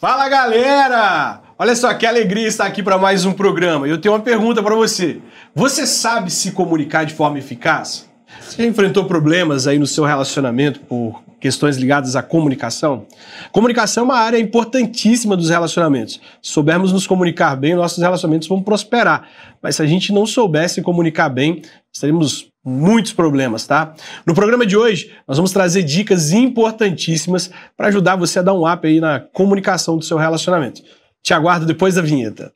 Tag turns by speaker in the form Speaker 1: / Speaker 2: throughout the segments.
Speaker 1: Fala galera! Olha só que alegria estar aqui para mais um programa. Eu tenho uma pergunta para você. Você sabe se comunicar de forma eficaz? Você já enfrentou problemas aí no seu relacionamento por questões ligadas à comunicação? Comunicação é uma área importantíssima dos relacionamentos. Se soubermos nos comunicar bem, nossos relacionamentos vão prosperar. Mas se a gente não soubesse comunicar bem, estaremos muitos problemas, tá? No programa de hoje, nós vamos trazer dicas importantíssimas para ajudar você a dar um up aí na comunicação do seu relacionamento. Te aguardo depois da vinheta.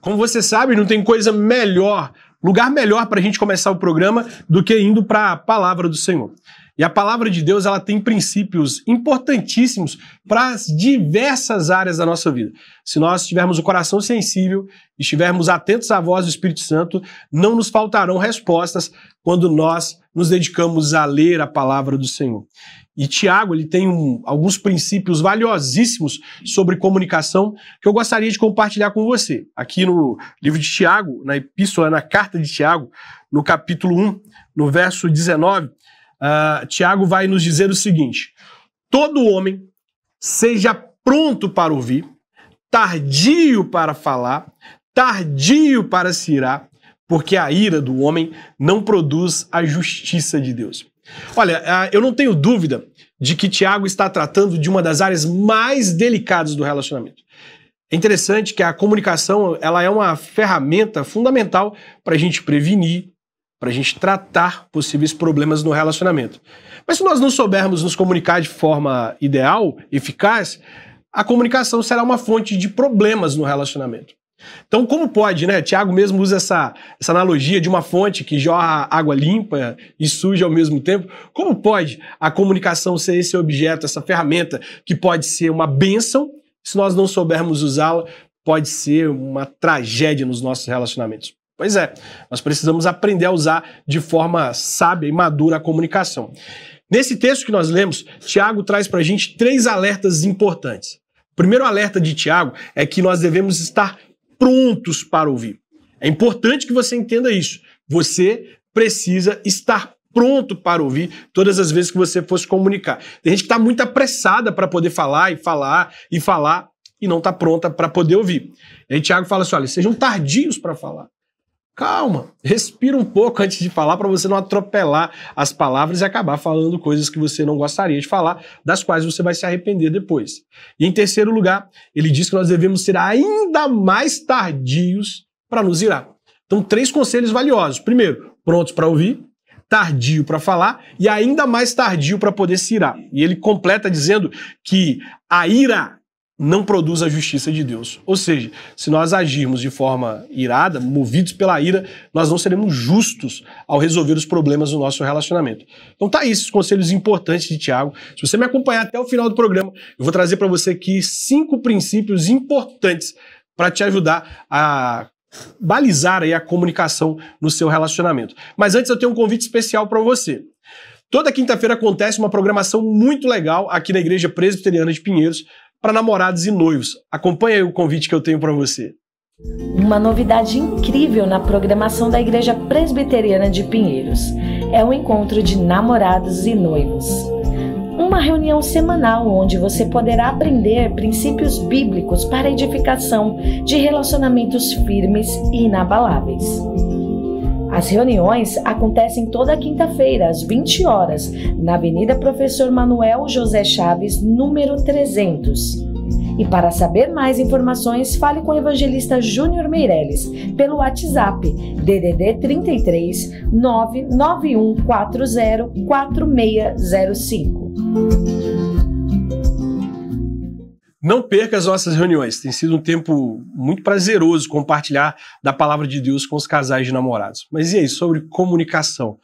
Speaker 1: Como você sabe, não tem coisa melhor, lugar melhor para a gente começar o programa do que indo para a palavra do Senhor. E a palavra de Deus ela tem princípios importantíssimos para as diversas áreas da nossa vida. Se nós tivermos o coração sensível, estivermos atentos à voz do Espírito Santo, não nos faltarão respostas quando nós nos dedicamos a ler a palavra do Senhor. E Tiago ele tem um, alguns princípios valiosíssimos sobre comunicação que eu gostaria de compartilhar com você. Aqui no livro de Tiago, na epístola, na carta de Tiago, no capítulo 1, no verso 19, uh, ah, Tiago vai nos dizer o seguinte: todo homem seja pronto para ouvir, tardio para falar, tardio para se irar, porque a ira do homem não produz a justiça de Deus. Olha, uh, eu não tenho dúvida de que Tiago está tratando de uma das áreas mais delicadas do relacionamento. É interessante que a comunicação ela é uma ferramenta fundamental para a gente prevenir, para a gente tratar possíveis problemas no relacionamento. Mas se nós não soubermos nos comunicar de forma ideal, eficaz, a comunicação será uma fonte de problemas no relacionamento. Então, como pode, né? Tiago mesmo usa essa, essa analogia de uma fonte que jorra água limpa e suja ao mesmo tempo. Como pode a comunicação ser esse objeto, essa ferramenta que pode ser uma bênção, se nós não soubermos usá-la, pode ser uma tragédia nos nossos relacionamentos? Pois é, nós precisamos aprender a usar de forma sábia e madura a comunicação. Nesse texto que nós lemos, Tiago traz para a gente três alertas importantes. O primeiro alerta de Tiago é que nós devemos estar prontos para ouvir. É importante que você entenda isso. Você precisa estar pronto para ouvir todas as vezes que você fosse comunicar. Tem gente que está muito apressada para poder falar e falar e falar e não está pronta para poder ouvir. E aí Tiago fala assim: olha, sejam tardios para falar. Calma, respira um pouco antes de falar para você não atropelar as palavras e acabar falando coisas que você não gostaria de falar, das quais você vai se arrepender depois. E em terceiro lugar, ele diz que nós devemos ser ainda mais tardios para nos irar. Então, três conselhos valiosos. Primeiro, prontos para ouvir, tardio para falar e ainda mais tardio para poder se irar. E ele completa dizendo que a ira não produz a justiça de Deus. Ou seja, se nós agirmos de forma irada, movidos pela ira, nós não seremos justos ao resolver os problemas do nosso relacionamento. Então tá aí esses conselhos importantes de Tiago. Se você me acompanhar até o final do programa, eu vou trazer para você aqui cinco princípios importantes para te ajudar a balizar aí a comunicação no seu relacionamento. Mas antes eu tenho um convite especial para você. Toda quinta-feira acontece uma programação muito legal aqui na Igreja Presbiteriana de Pinheiros para namorados e noivos. Acompanhe o convite que eu tenho para você.
Speaker 2: Uma novidade incrível na programação da Igreja Presbiteriana de Pinheiros é o encontro de namorados e noivos. Uma reunião semanal onde você poderá aprender princípios bíblicos para edificação de relacionamentos firmes e inabaláveis. As reuniões acontecem toda quinta-feira, às 20 horas, na Avenida Professor Manuel José Chaves, número 300. E para saber mais informações, fale com o evangelista Júnior Meirelles pelo WhatsApp DDD 33 991404605. 4605.
Speaker 1: Não perca as nossas reuniões. Tem sido um tempo muito prazeroso compartilhar da palavra de Deus com os casais de namorados. Mas e aí, sobre comunicação?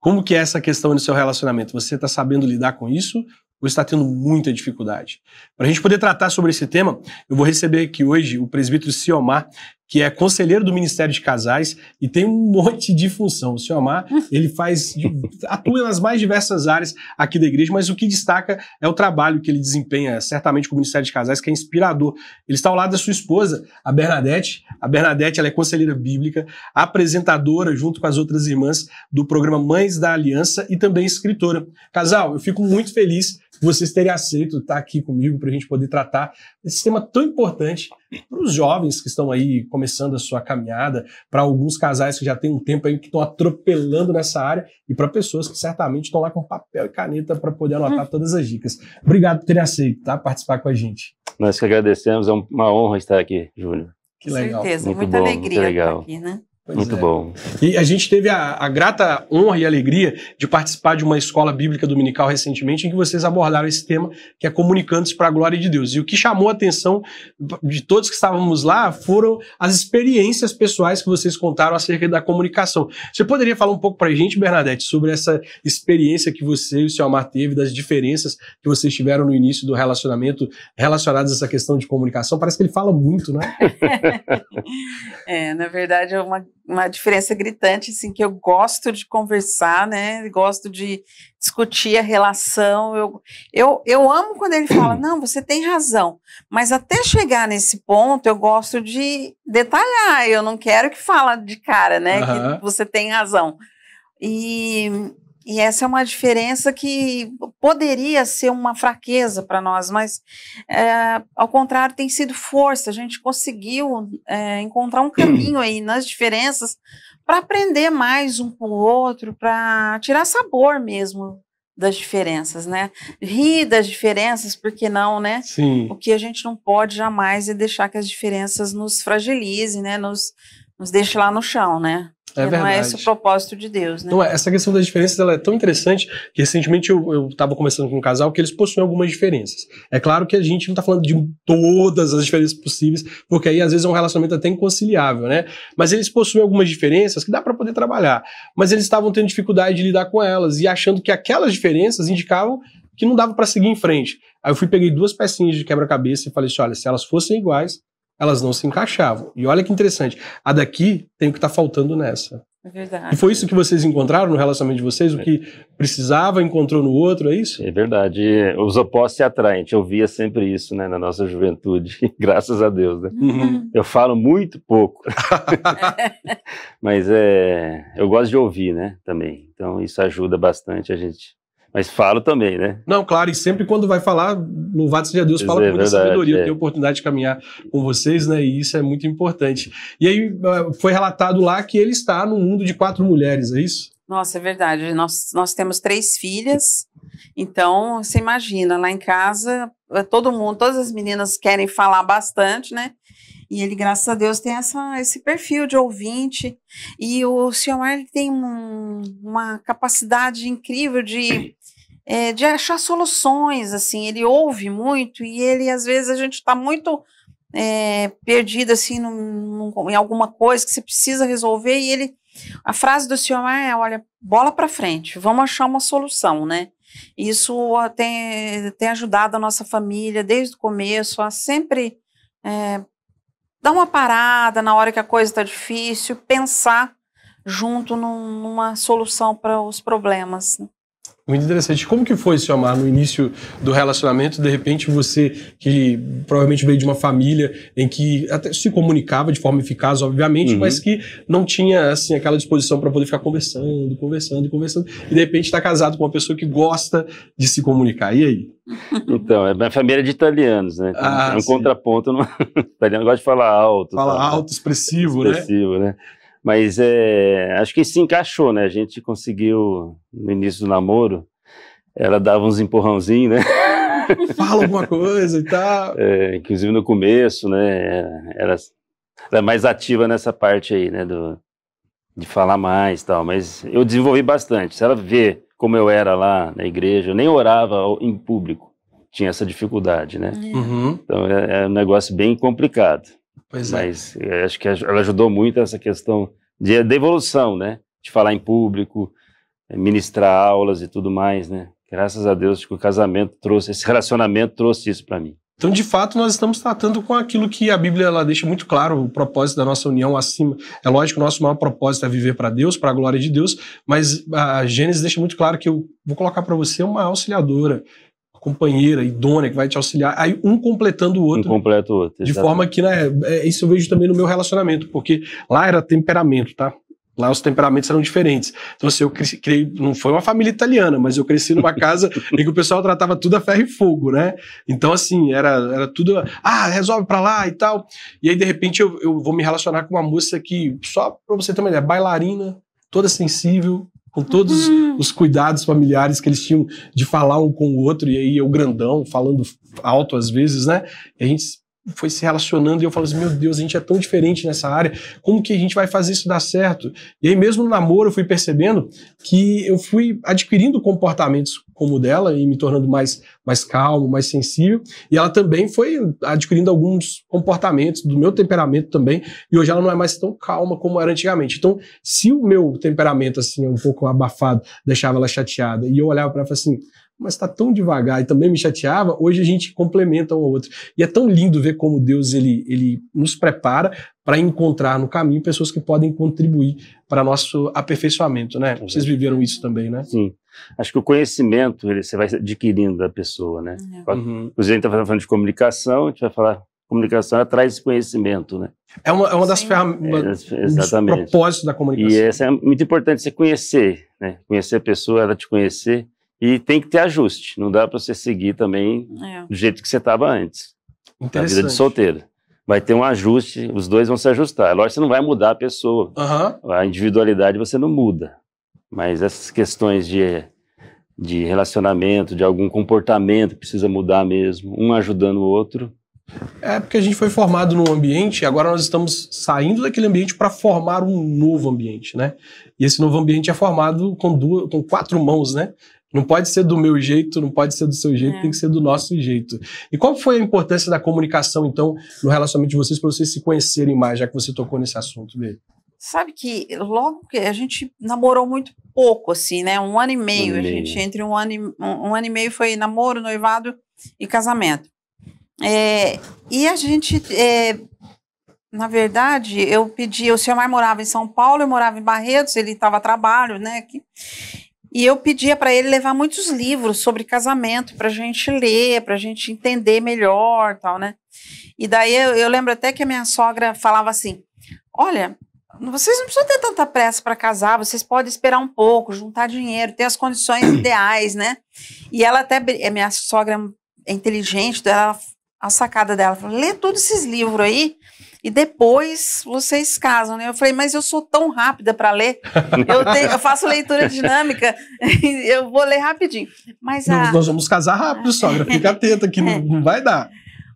Speaker 1: Como que é essa questão no seu relacionamento? Você está sabendo lidar com isso ou está tendo muita dificuldade? Para a gente poder tratar sobre esse tema, eu vou receber aqui hoje o presbítero Ciomar que é conselheiro do Ministério de Casais e tem um monte de função. O senhor Amar, ele faz, atua nas mais diversas áreas aqui da igreja, mas o que destaca é o trabalho que ele desempenha, certamente com o Ministério de Casais, que é inspirador. Ele está ao lado da sua esposa, a Bernadette. A Bernadette, ela é conselheira bíblica, apresentadora junto com as outras irmãs do programa Mães da Aliança e também escritora. Casal, eu fico muito feliz vocês terem aceito estar aqui comigo para a gente poder tratar esse tema tão importante para os jovens que estão aí começando a sua caminhada, para alguns casais que já têm um tempo aí que estão atropelando nessa área e para pessoas que certamente estão lá com papel e caneta para poder anotar hum. todas as dicas. Obrigado por ter aceito, tá? Participar com a gente.
Speaker 3: Nós que agradecemos, é uma honra estar aqui, Júlio. Que legal. Com certeza, muito muita bom, alegria muito legal. estar aqui, né? Pois Muito é. bom.
Speaker 1: E a gente teve a, a, grata honra e alegria de participar de uma escola bíblica dominical recentemente em que vocês abordaram esse tema, que é comunicantes para a glória de Deus. E o que chamou a atenção de todos que estávamos lá foram as experiências pessoais que vocês contaram acerca da comunicação. Você poderia falar um pouco para a gente, Bernadette, sobre essa experiência que você e o seu Amar teve, das diferenças que vocês tiveram no início do relacionamento relacionadas a essa questão de comunicação? Parece que ele fala muito, né?
Speaker 2: é, na verdade, é uma uma diferença gritante, assim, que eu gosto de conversar, né? Gosto de discutir a relação. Eu, eu, eu amo quando ele fala, não, você tem razão. Mas até chegar nesse ponto, eu gosto de detalhar. Eu não quero que fala de cara, né? Uhum. Que você tem razão. E e essa é uma diferença que poderia ser uma fraqueza para nós, mas é, ao contrário tem sido força. A gente conseguiu é, encontrar um caminho aí nas diferenças para aprender mais um com o outro, para tirar sabor mesmo das diferenças, né? Rir das diferenças, porque não, né? Sim. O que a gente não pode jamais é deixar que as diferenças nos fragilizem, né? Nos, nos deixe lá no chão, né? É, é não verdade. é esse o propósito de Deus, né? Não é.
Speaker 1: Essa questão das diferenças ela é tão interessante que recentemente eu estava conversando com um casal que eles possuem algumas diferenças. É claro que a gente não está falando de todas as diferenças possíveis, porque aí às vezes é um relacionamento até inconciliável, né? Mas eles possuem algumas diferenças que dá para poder trabalhar. Mas eles estavam tendo dificuldade de lidar com elas e achando que aquelas diferenças indicavam que não dava para seguir em frente. Aí eu fui peguei duas pecinhas de quebra-cabeça e falei assim: olha, se elas fossem iguais, elas não se encaixavam. E olha que interessante, a daqui tem o que está faltando nessa. É verdade. E foi isso que vocês encontraram no relacionamento de vocês? O que precisava, encontrou no outro, é isso? É verdade. Os opostos se atraem. Eu via sempre isso né, na nossa
Speaker 3: juventude, graças a Deus. Né? Uhum. Eu falo muito pouco. Mas é, eu gosto de ouvir né, também. Então isso ajuda bastante a gente mas falo também, né?
Speaker 1: Não, claro, e sempre quando vai falar, louvado seja Deus, fala é com muita sabedoria, é. ter a oportunidade de caminhar com vocês, né? E isso é muito importante. E aí eh, foi relatado lá que ele está no mundo de quatro mulheres, é isso?
Speaker 2: Nossa, é verdade. Nós, nós temos três filhas, então você imagina, lá em casa, eh, todo mundo, todas as meninas querem falar bastante, né? E ele, graças a Deus, tem essa, esse perfil de ouvinte. E o senhor ele tem um, uma capacidade incrível de é, de achar soluções, assim, ele ouve muito e ele, às vezes, a gente está muito é, perdido, assim, num, num, em alguma coisa que você precisa resolver e ele, a frase do senhor é, olha, bola para frente, vamos achar uma solução, né? Isso tem, tem ajudado a nossa família desde o começo a sempre é, dar uma parada na hora que a coisa está difícil, pensar junto num, numa solução para os problemas. Né?
Speaker 1: Muito interessante. Como que foi, seu Amar, no início do relacionamento? De repente, você que provavelmente veio de uma família em que até se comunicava de forma eficaz, obviamente, uhum. mas que não tinha assim aquela disposição para poder ficar conversando, conversando e conversando. E de repente está casado com uma pessoa que gosta de se comunicar. E aí?
Speaker 3: Então, é minha família é de italianos, né? Então, ah, é um sim. contraponto. No... italiano gosta de falar alto. Fala tá, alto, expressivo, né? Expressivo, né? Mas é, acho que se encaixou, né? A gente conseguiu, no início do namoro, ela dava uns empurrãozinhos, né?
Speaker 1: Fala alguma coisa e tal.
Speaker 3: É, inclusive no começo, né? Ela era mais ativa nessa parte aí, né? Do, de falar mais e tal. Mas eu desenvolvi bastante. Se ela vê como eu era lá na igreja, eu nem orava em público. Tinha essa dificuldade, né? Uhum. Então é, é um negócio bem complicado. Pois é. Mas é. acho que ela ajudou muito essa questão de devolução, né? De falar em público, eh, ministrar aulas e tudo mais, né? Graças a Deus que o casamento trouxe, esse relacionamento trouxe isso para mim.
Speaker 1: Então, de fato, nós estamos tratando com aquilo que a Bíblia ela deixa muito claro, o propósito da nossa união acima. É lógico, o nosso maior propósito é viver para Deus, para a glória de Deus, mas a Gênesis deixa muito claro que eu vou colocar para você uma auxiliadora, companheira idônea que vai te auxiliar, aí um completando o outro. Um completa o outro. Exatamente. De forma que, né, é, é, isso eu vejo também no meu relacionamento, porque lá era temperamento, tá? Lá os temperamentos eram diferentes. Então, assim, eu cresci, criei, não foi uma família italiana, mas eu cresci numa casa em que o pessoal tratava tudo a ferro e fogo, né? Então, assim, era, era tudo, ah, resolve pra lá e tal. E aí, de repente, eu, eu vou me relacionar com uma moça que, só pra você ter uma ideia, bailarina, toda sensível, com todos uhum. os cuidados familiares que eles tinham de falar um com o outro, e aí eu grandão, falando alto às vezes, né? E a gente foi se relacionando e eu falo assim, meu Deus, a gente é tão diferente nessa área, como que a gente vai fazer isso dar certo? E aí mesmo no namoro eu fui percebendo que eu fui adquirindo comportamentos como o dela e me tornando mais, mais calmo, mais sensível, e ela também foi adquirindo alguns comportamentos do meu temperamento também, e hoje ela não é mais tão calma como era antigamente. Então, se o meu temperamento assim, é um pouco abafado, deixava ela chateada, e eu olhava para ela e falava assim, mas está tão devagar e também me chateava, hoje a gente complementa um ao outro. E é tão lindo ver como Deus ele, ele nos prepara para encontrar no caminho pessoas que podem contribuir para nosso aperfeiçoamento, né? Uhum. Vocês viveram isso também, né? Sim. Acho que o
Speaker 3: conhecimento ele, você vai adquirindo da pessoa, né? É. Uhum. Inclusive, a gente está falando de comunicação, a gente vai falar comunicação é traz esse conhecimento, né? É uma, é uma das ferramentas, é, exatamente. dos propósitos da comunicação. E essa é muito importante, você conhecer, né? Conhecer a pessoa, ela te conhecer, e tem que ter ajuste. Não dá para você seguir também é. do jeito que você estava antes. Na vida de solteiro. Vai ter um ajuste, os dois vão se ajustar. É lógico, você não vai mudar a pessoa. Uhum. A individualidade você não muda. Mas essas questões de, de relacionamento, de algum comportamento precisa mudar mesmo, um ajudando o outro.
Speaker 1: É porque a gente foi formado num ambiente, agora nós estamos saindo daquele ambiente para formar um novo ambiente, né? E esse novo ambiente é formado com, duas, com quatro mãos, né? Não pode ser do meu jeito, não pode ser do seu jeito, é. tem que ser do nosso jeito. E qual foi a importância da comunicação, então, no relacionamento de vocês, para vocês se conhecerem mais, já que você tocou nesse assunto dele?
Speaker 2: Sabe que logo que a gente namorou muito pouco, assim, né? Um ano e meio. Um a gente, meio. entre um ano, e, um, um, ano e meio foi namoro, noivado e casamento. É, e a gente, é, na verdade, eu pedi, o senhor mais morava em São Paulo, eu morava em Barretos, ele estava a trabalho, né? Aqui. E eu pedia para ele levar muitos livros sobre casamento para a gente ler, para a gente entender melhor, tal, né? E daí eu, eu, lembro até que a minha sogra falava assim: Olha, vocês não precisam ter tanta pressa para casar, vocês podem esperar um pouco, juntar dinheiro, ter as condições ideais, né? E ela até, minha sogra é inteligente, então ela a sacada dela. Falou, lê todos esses livros aí e depois vocês casam, né? Eu falei, mas eu sou tão rápida para ler. Eu, eu, faço leitura dinâmica, eu vou ler rapidinho. Mas a... nós, nós,
Speaker 1: vamos casar rápido, sogra. Fica é. atenta que não, não vai dar.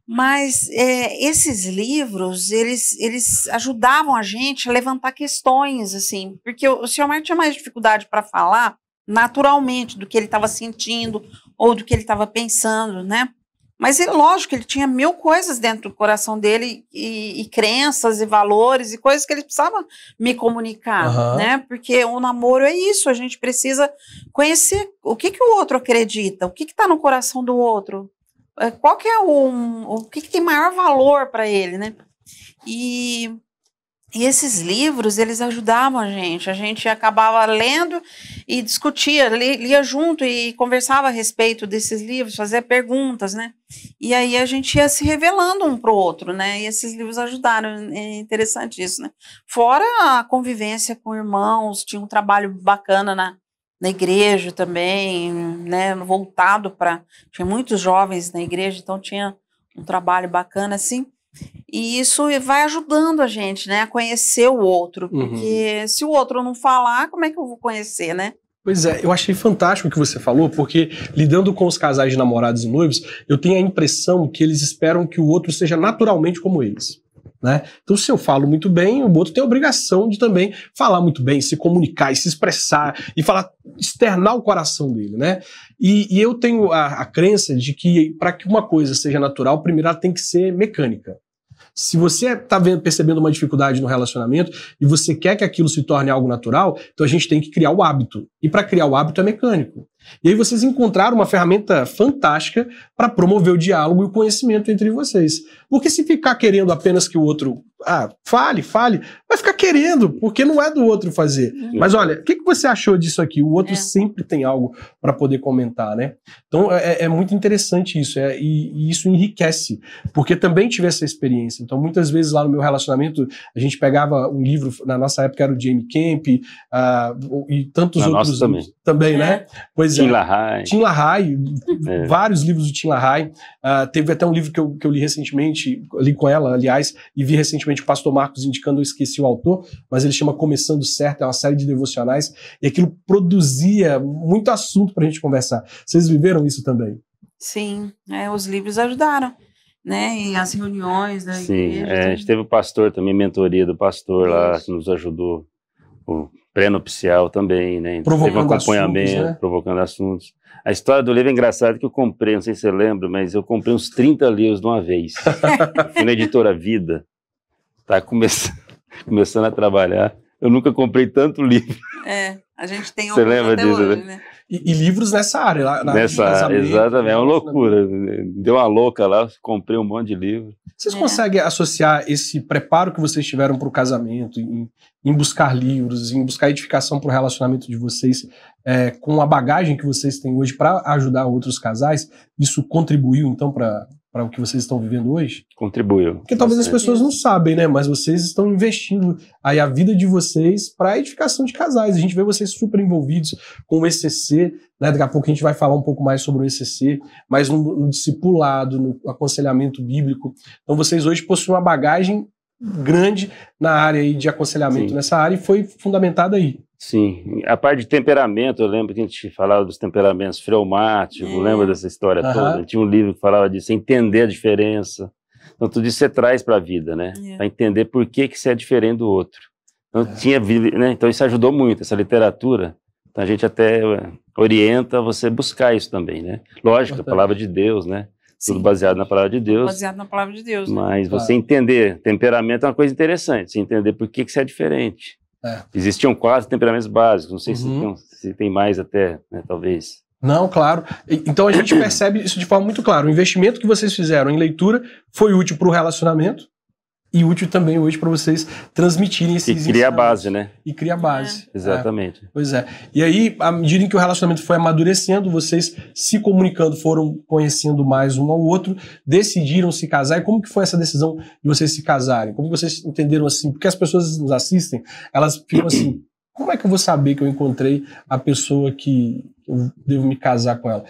Speaker 2: Mas é, esses livros, eles, eles ajudavam a gente a levantar questões, assim, porque o, o senhor Marte tinha mais dificuldade para falar naturalmente do que ele estava sentindo ou do que ele estava pensando, né? Mas é lógico, ele tinha mil coisas dentro do coração dele, e, e crenças e valores e coisas que ele precisava me comunicar, uhum. né? Porque o namoro é isso, a gente precisa conhecer o que, que o outro acredita, o que está no coração do outro, é, qual que é o, o que, que tem maior valor para ele, né? E e esses livros, eles ajudavam a gente. A gente acabava lendo e discutia, lia junto e conversava a respeito desses livros, fazia perguntas, né? E aí a gente ia se revelando um para o outro, né? E esses livros ajudaram, é interessante isso, né? Fora a convivência com irmãos, tinha um trabalho bacana na, na igreja também, né? Voltado para. Tinha muitos jovens na igreja, então tinha um trabalho bacana assim. E isso vai ajudando a gente, né, a conhecer o outro. Uhum. Porque se o outro não falar, como é que eu vou conhecer, né?
Speaker 1: Pois é, eu achei fantástico o que você falou, porque lidando com os casais de namorados e noivos, eu tenho a impressão que eles esperam que o outro seja naturalmente como eles. Né? Então, se eu falo muito bem, o outro tem a obrigação de também falar muito bem, se comunicar e se expressar e falar, externar o coração dele. Né? E, e eu tenho a, a crença de que para que uma coisa seja natural, primeiro ela tem que ser mecânica. Se você está percebendo uma dificuldade no relacionamento e você quer que aquilo se torne algo natural, então a gente tem que criar o hábito. E para criar o hábito é mecânico. E aí vocês encontraram uma ferramenta fantástica para promover o diálogo e o conhecimento entre vocês. Porque se ficar querendo apenas que o outro ah, fale, fale, vai ficar querendo, porque não é do outro fazer. Uhum. Mas olha, o que, que você achou disso aqui? O outro é. sempre tem algo para poder comentar, né? Então é, é, é muito interessante isso, é, e, e, isso enriquece, porque também tive essa experiência. Então muitas vezes lá no meu relacionamento, a gente pegava um livro, na nossa época era o Jamie Camp, uh, ah, e tantos na outros. Nossa também. também né? É. Pois coisa. É. Tim LaHaye. Tim LaHaye, é. vários livros do Tim LaHaye. Uh, ah, teve até um livro que eu, que eu li recentemente, li com ela, aliás, e vi recentemente o pastor Marcos indicando, eu esqueci o autor, mas ele chama Começando Certo, é uma série de devocionais, e aquilo produzia muito assunto para a gente conversar. Vocês viveram isso também?
Speaker 2: Sim, é, os livros ajudaram né? E as reuniões Sim, igreja. é, a gente
Speaker 3: teve o pastor também, mentoria do pastor lá, que nos ajudou. O pré-nupcial também, né? provocando então, teve um acompanhamento, assuntos, né? provocando assuntos. A história do livro é engraçada que eu comprei, não sei se você lembra, mas eu comprei uns 30 livros de uma vez. fui na editora Vida, tá começando, começando a trabalhar. Eu nunca comprei tanto livro.
Speaker 1: É, a gente tem Você lembra disso, né? hoje, né? né? E, e livros nessa área. Lá, na nessa área, exatamente.
Speaker 3: É uma né? loucura. Deu uma louca lá, comprei um monte de livro.
Speaker 1: Vocês é. conseguem associar esse preparo que vocês tiveram para o casamento, em, em, buscar livros, em buscar edificação para o relacionamento de vocês, é, com a bagagem que vocês têm hoje para ajudar outros casais? Isso contribuiu, então, para para o que vocês estão vivendo hoje?
Speaker 3: Contribuiu. Porque
Speaker 1: talvez as pessoas não sabem, né? Mas vocês estão investindo aí a vida de vocês para a edificação de casais. A gente vê vocês super envolvidos com o ECC, né? Daqui a pouco a gente vai falar um pouco mais sobre o ECC, mas no, no discipulado, no aconselhamento bíblico. Então vocês hoje possuem uma bagagem grande na área de aconselhamento Sim. nessa área e foi fundamentada aí.
Speaker 3: Sim, a parte de temperamento, eu lembro que a gente falava dos temperamentos freumáticos, é. lembra dessa história toda? Tinha um livro que falava disso, entender a diferença. Então, tudo isso você traz para a vida, né? É. Para entender por que, que você é diferente do outro. Então, é. tinha, né? então, isso ajudou muito, essa literatura. Então, a gente até eh, orienta você buscar isso também, né? Lógico, a palavra de Deus, né? Tudo baseado na palavra de Deus. Baseado
Speaker 2: na palavra de Deus.
Speaker 1: Né? Mas claro. você
Speaker 3: entender temperamento é uma coisa interessante, você entender por que, que você é diferente. É. Existiam quase temperamentos básicos, não sei uhum. se, tem, se, tem, mais até, né, talvez.
Speaker 1: Não, claro. Então a gente percebe isso de forma muito clara. O investimento que vocês fizeram em leitura foi útil para o relacionamento, e útil também hoje para vocês transmitirem esses E
Speaker 3: cria a base, né?
Speaker 1: E cria a base. É. Exatamente. É. Pois é. E aí, à medida em que o relacionamento foi amadurecendo, vocês se comunicando, foram conhecendo mais um ao outro, decidiram se casar. E como que foi essa decisão de vocês se casarem? Como vocês entenderam assim? Porque as pessoas nos assistem, elas ficam assim, como é que eu vou saber que eu encontrei a pessoa que eu devo me casar com ela?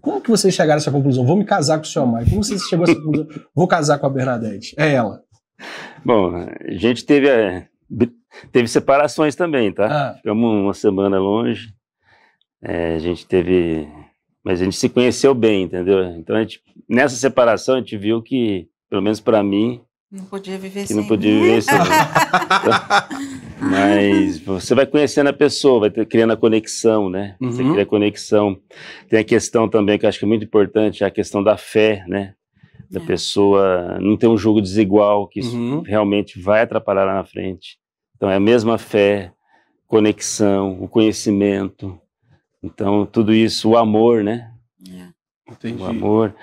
Speaker 1: Como que vocês chegaram a essa conclusão? Vou me casar com o seu Amaro. Como você chegou a essa conclusão? Vou casar com a Bernadette. É ela.
Speaker 3: Bom, a gente teve, teve separações também, tá? Ah. Ficamos uma semana longe. É, a gente teve. Mas a gente se conheceu bem, entendeu? Então, a gente, nessa separação, a gente viu que, pelo menos para mim.
Speaker 2: Não podia viver que sem. não podia viver mim. sem. então,
Speaker 3: mas você vai conhecendo a pessoa, vai ter, criando a conexão, né? Uhum. Você cria a conexão. Tem a questão também que eu acho que é muito importante, a questão da fé, né? da é. pessoa não ter um jogo desigual, que isso uhum. realmente vai atrapalhar lá na frente. Então, é a mesma fé, conexão, o conhecimento. Então, tudo isso, o amor, né?
Speaker 2: É. Entendi. O
Speaker 3: amor.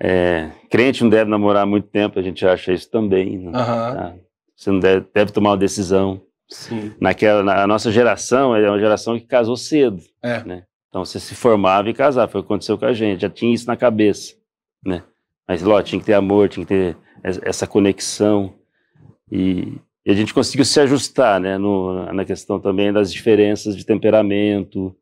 Speaker 3: É, crente não deve namorar muito tempo, a gente acha isso também. Uhum. Tá? Você não deve, deve tomar uma decisão. Sim. Naquela, na, a nossa geração é uma geração que casou cedo. É. Né? Então você se formava e casava, foi o que aconteceu com a gente, já tinha isso na cabeça. Né? Mas, lógico, tinha que ter amor, tinha que ter essa conexão. E, e a gente conseguiu se ajustar, né? No, na questão também das diferenças de temperamento,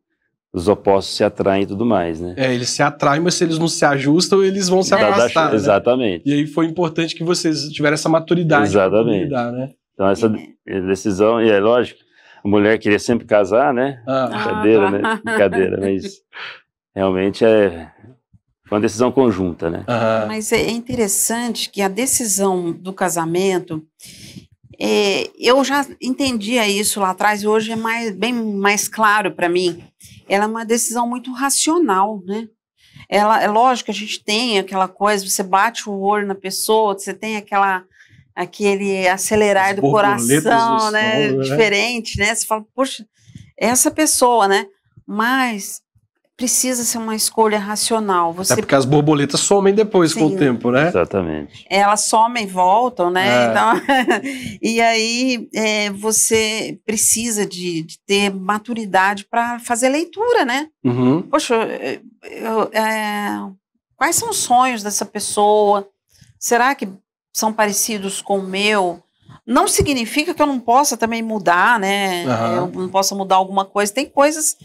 Speaker 3: os opostos se atraem e tudo mais, né?
Speaker 1: É, eles se atraem, mas se eles não se ajustam, eles vão se é, né?
Speaker 3: Exatamente.
Speaker 1: E aí foi importante
Speaker 3: que vocês tiveram essa maturidade. Exatamente. Lidar, né? Então essa eh, decisão, e é lógico, a mulher queria sempre casar, né?
Speaker 1: Ah. Brincadeira, né? Brincadeira, mas
Speaker 3: realmente é, foi uma decisão conjunta, né? Uhum.
Speaker 2: Mas é, é interessante que a decisão do casamento, é, eu já entendia isso lá atrás e hoje é mais, bem mais claro para mim. Ela é uma decisão muito racional, né? Ela, é lógico que a gente tem aquela coisa, você bate o olho na pessoa, você tem aquela aquele acelerar As do coração, do né? né? Diferente, né? Você fala, poxa, essa pessoa, né? Mas precisa ser uma escolha racional. Você... É porque as
Speaker 1: borboletas somem depois Sim. com o tempo, né? Exatamente.
Speaker 2: Elas somem e voltam, né? É. Então, e aí é, você precisa de, de ter maturidade para fazer leitura, né? Uhum. Poxa, é, eu, é, quais são os sonhos dessa pessoa? Será que são parecidos com o meu? Não significa que eu não possa também mudar, né? Uhum. Eu não possa mudar alguma coisa. Tem coisas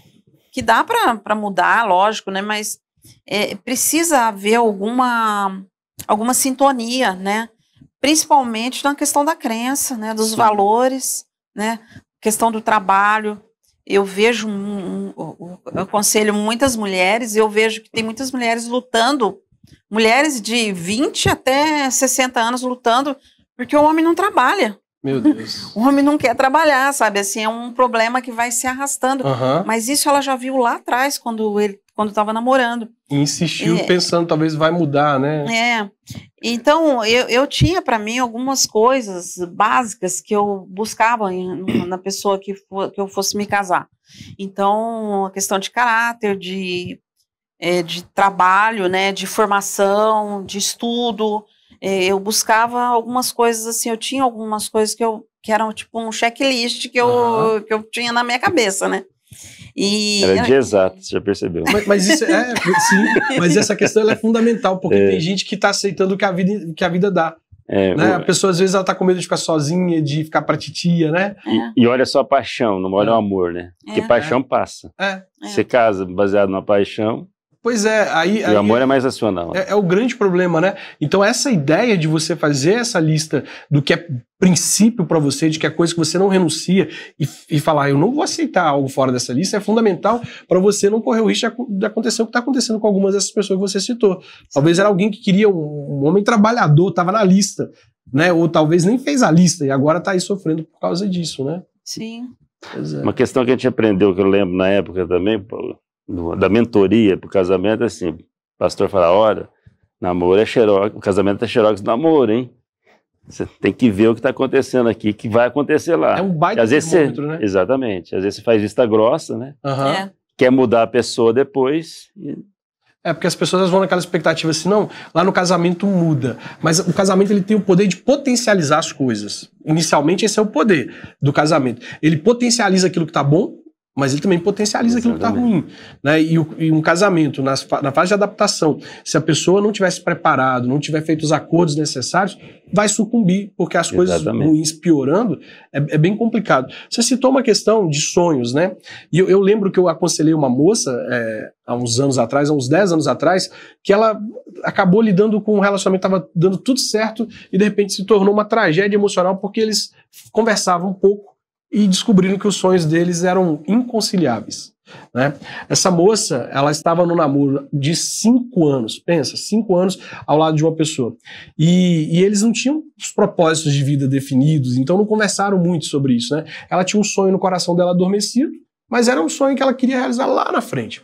Speaker 2: que dá para mudar, lógico, né? Mas é, precisa haver alguma, alguma sintonia, né? Principalmente na questão da crença, né? Dos Sim. valores, né? Questão do trabalho. Eu vejo, um, um, eu aconselho muitas mulheres, eu vejo que tem muitas mulheres lutando, mulheres de 20 até 60 anos lutando, porque o homem não trabalha.
Speaker 1: Meu Deus.
Speaker 2: o homem não quer trabalhar, sabe? Assim, é um problema que vai se arrastando. Uhum. Mas isso ela já viu lá atrás, quando ele quando estava namorando.
Speaker 1: E insistiu é, pensando, talvez vai mudar, né?
Speaker 2: É. Então, eu, eu tinha para mim algumas coisas básicas que eu buscava em, na pessoa que, for, que eu fosse me casar. Então, a questão de caráter, de, é, de trabalho, né, de formação, de estudo, eu buscava algumas coisas assim, eu tinha algumas coisas que eu que eram tipo um checklist que eu, uhum. que eu tinha na minha cabeça, né? E Era
Speaker 1: de eu... É exato, você já percebeu. Mas, mas isso é, é sim, mas essa questão é fundamental, porque é. tem gente que está aceitando o que a vida, que a vida dá. É, né? o... A pessoa às vezes ela tá com medo de ficar sozinha, de ficar pra titia, né?
Speaker 3: É. E, olha só a paixão, não olha é. o amor, né? Porque paixão passa. Você casa baseado na paixão,
Speaker 1: Pois é, aí. aí o amor
Speaker 3: é, mais racional. Né?
Speaker 1: É, é, o grande problema, né? Então, essa ideia de você fazer essa lista do que é princípio para você, de que é coisa que você não renuncia e, e falar, eu não vou aceitar algo fora dessa lista, é fundamental para você não correr o risco de acontecer o que está acontecendo com algumas dessas pessoas que você citou. Talvez era alguém que queria um, um homem trabalhador, estava na lista, né? Ou talvez nem fez a lista e agora está aí sofrendo por causa disso, né?
Speaker 2: Sim.
Speaker 3: É. Uma questão que a gente aprendeu, que eu lembro na época também, Paulo, da mentoria para o casamento é assim: o pastor fala, olha, namoro é xerox, o casamento é xerox do namoro, hein? Você tem que ver o que está acontecendo aqui, que vai acontecer lá. É um baita às vezes você, né? Exatamente. Às vezes você faz vista grossa, né? Uhum. É. Quer mudar a pessoa depois. E...
Speaker 1: É, porque as pessoas vão naquela expectativa assim, não, lá no casamento muda. Mas o casamento ele tem o poder de potencializar as coisas. Inicialmente esse é o poder do casamento. Ele potencializa aquilo que está bom mas ele também potencializa Exatamente. aquilo que está ruim. Né? E, o, e, um casamento, nas, na fase de adaptação, se a pessoa não tivesse preparado, não tiver feito os acordos necessários, vai sucumbir, porque as Exatamente. coisas ruins piorando é, é, bem complicado. Você citou uma questão de sonhos, né? E eu, eu lembro que eu aconselhei uma moça é, há uns anos atrás, há uns 10 anos atrás, que ela acabou lidando com um relacionamento, estava dando tudo certo e de repente se tornou uma tragédia emocional porque eles conversavam um pouco e descobriram que os sonhos deles eram inconciliáveis. Né? Essa moça, ela estava no namoro de cinco anos, pensa, cinco anos ao lado de uma pessoa. E, e, eles não tinham os propósitos de vida definidos, então não conversaram muito sobre isso. Né? Ela tinha um sonho no coração dela adormecido, mas era um sonho que ela queria realizar lá na frente.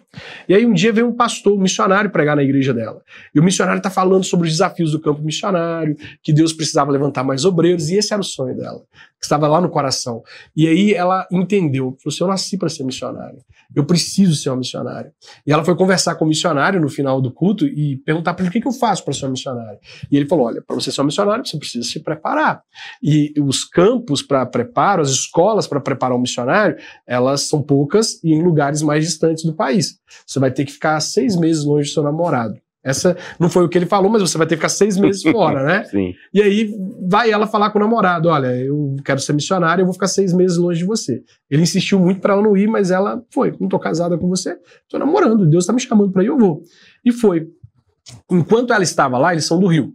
Speaker 1: E aí um dia veio um pastor, um missionário pregar na igreja dela. E o missionário está falando sobre os desafios do campo missionário, que Deus precisava levantar mais obreiros, e esse era o sonho dela, que estava lá no coração. E aí ela entendeu, falou assim, eu nasci para ser missionária, eu preciso ser uma missionária. E ela foi conversar com o missionário no final do culto e perguntar para ele, o que, que eu faço para ser uma missionária? E ele falou, olha, para você ser uma missionária, você precisa se preparar. E os campos para preparo, as escolas para preparar um missionário, elas são poucas e em lugares mais distantes do país. Você vai ter que ficar seis meses longe do seu namorado. Essa não foi o que ele falou, mas você vai ter que ficar seis meses fora, né? Sim. E aí vai ela falar com o namorado: olha, eu quero ser missionária, eu vou ficar seis meses longe de você. Ele insistiu muito para ela não ir, mas ela foi: não tô casada com você, tô namorando, Deus tá me chamando para ir, eu vou. E foi. Enquanto ela estava lá, eles são do Rio.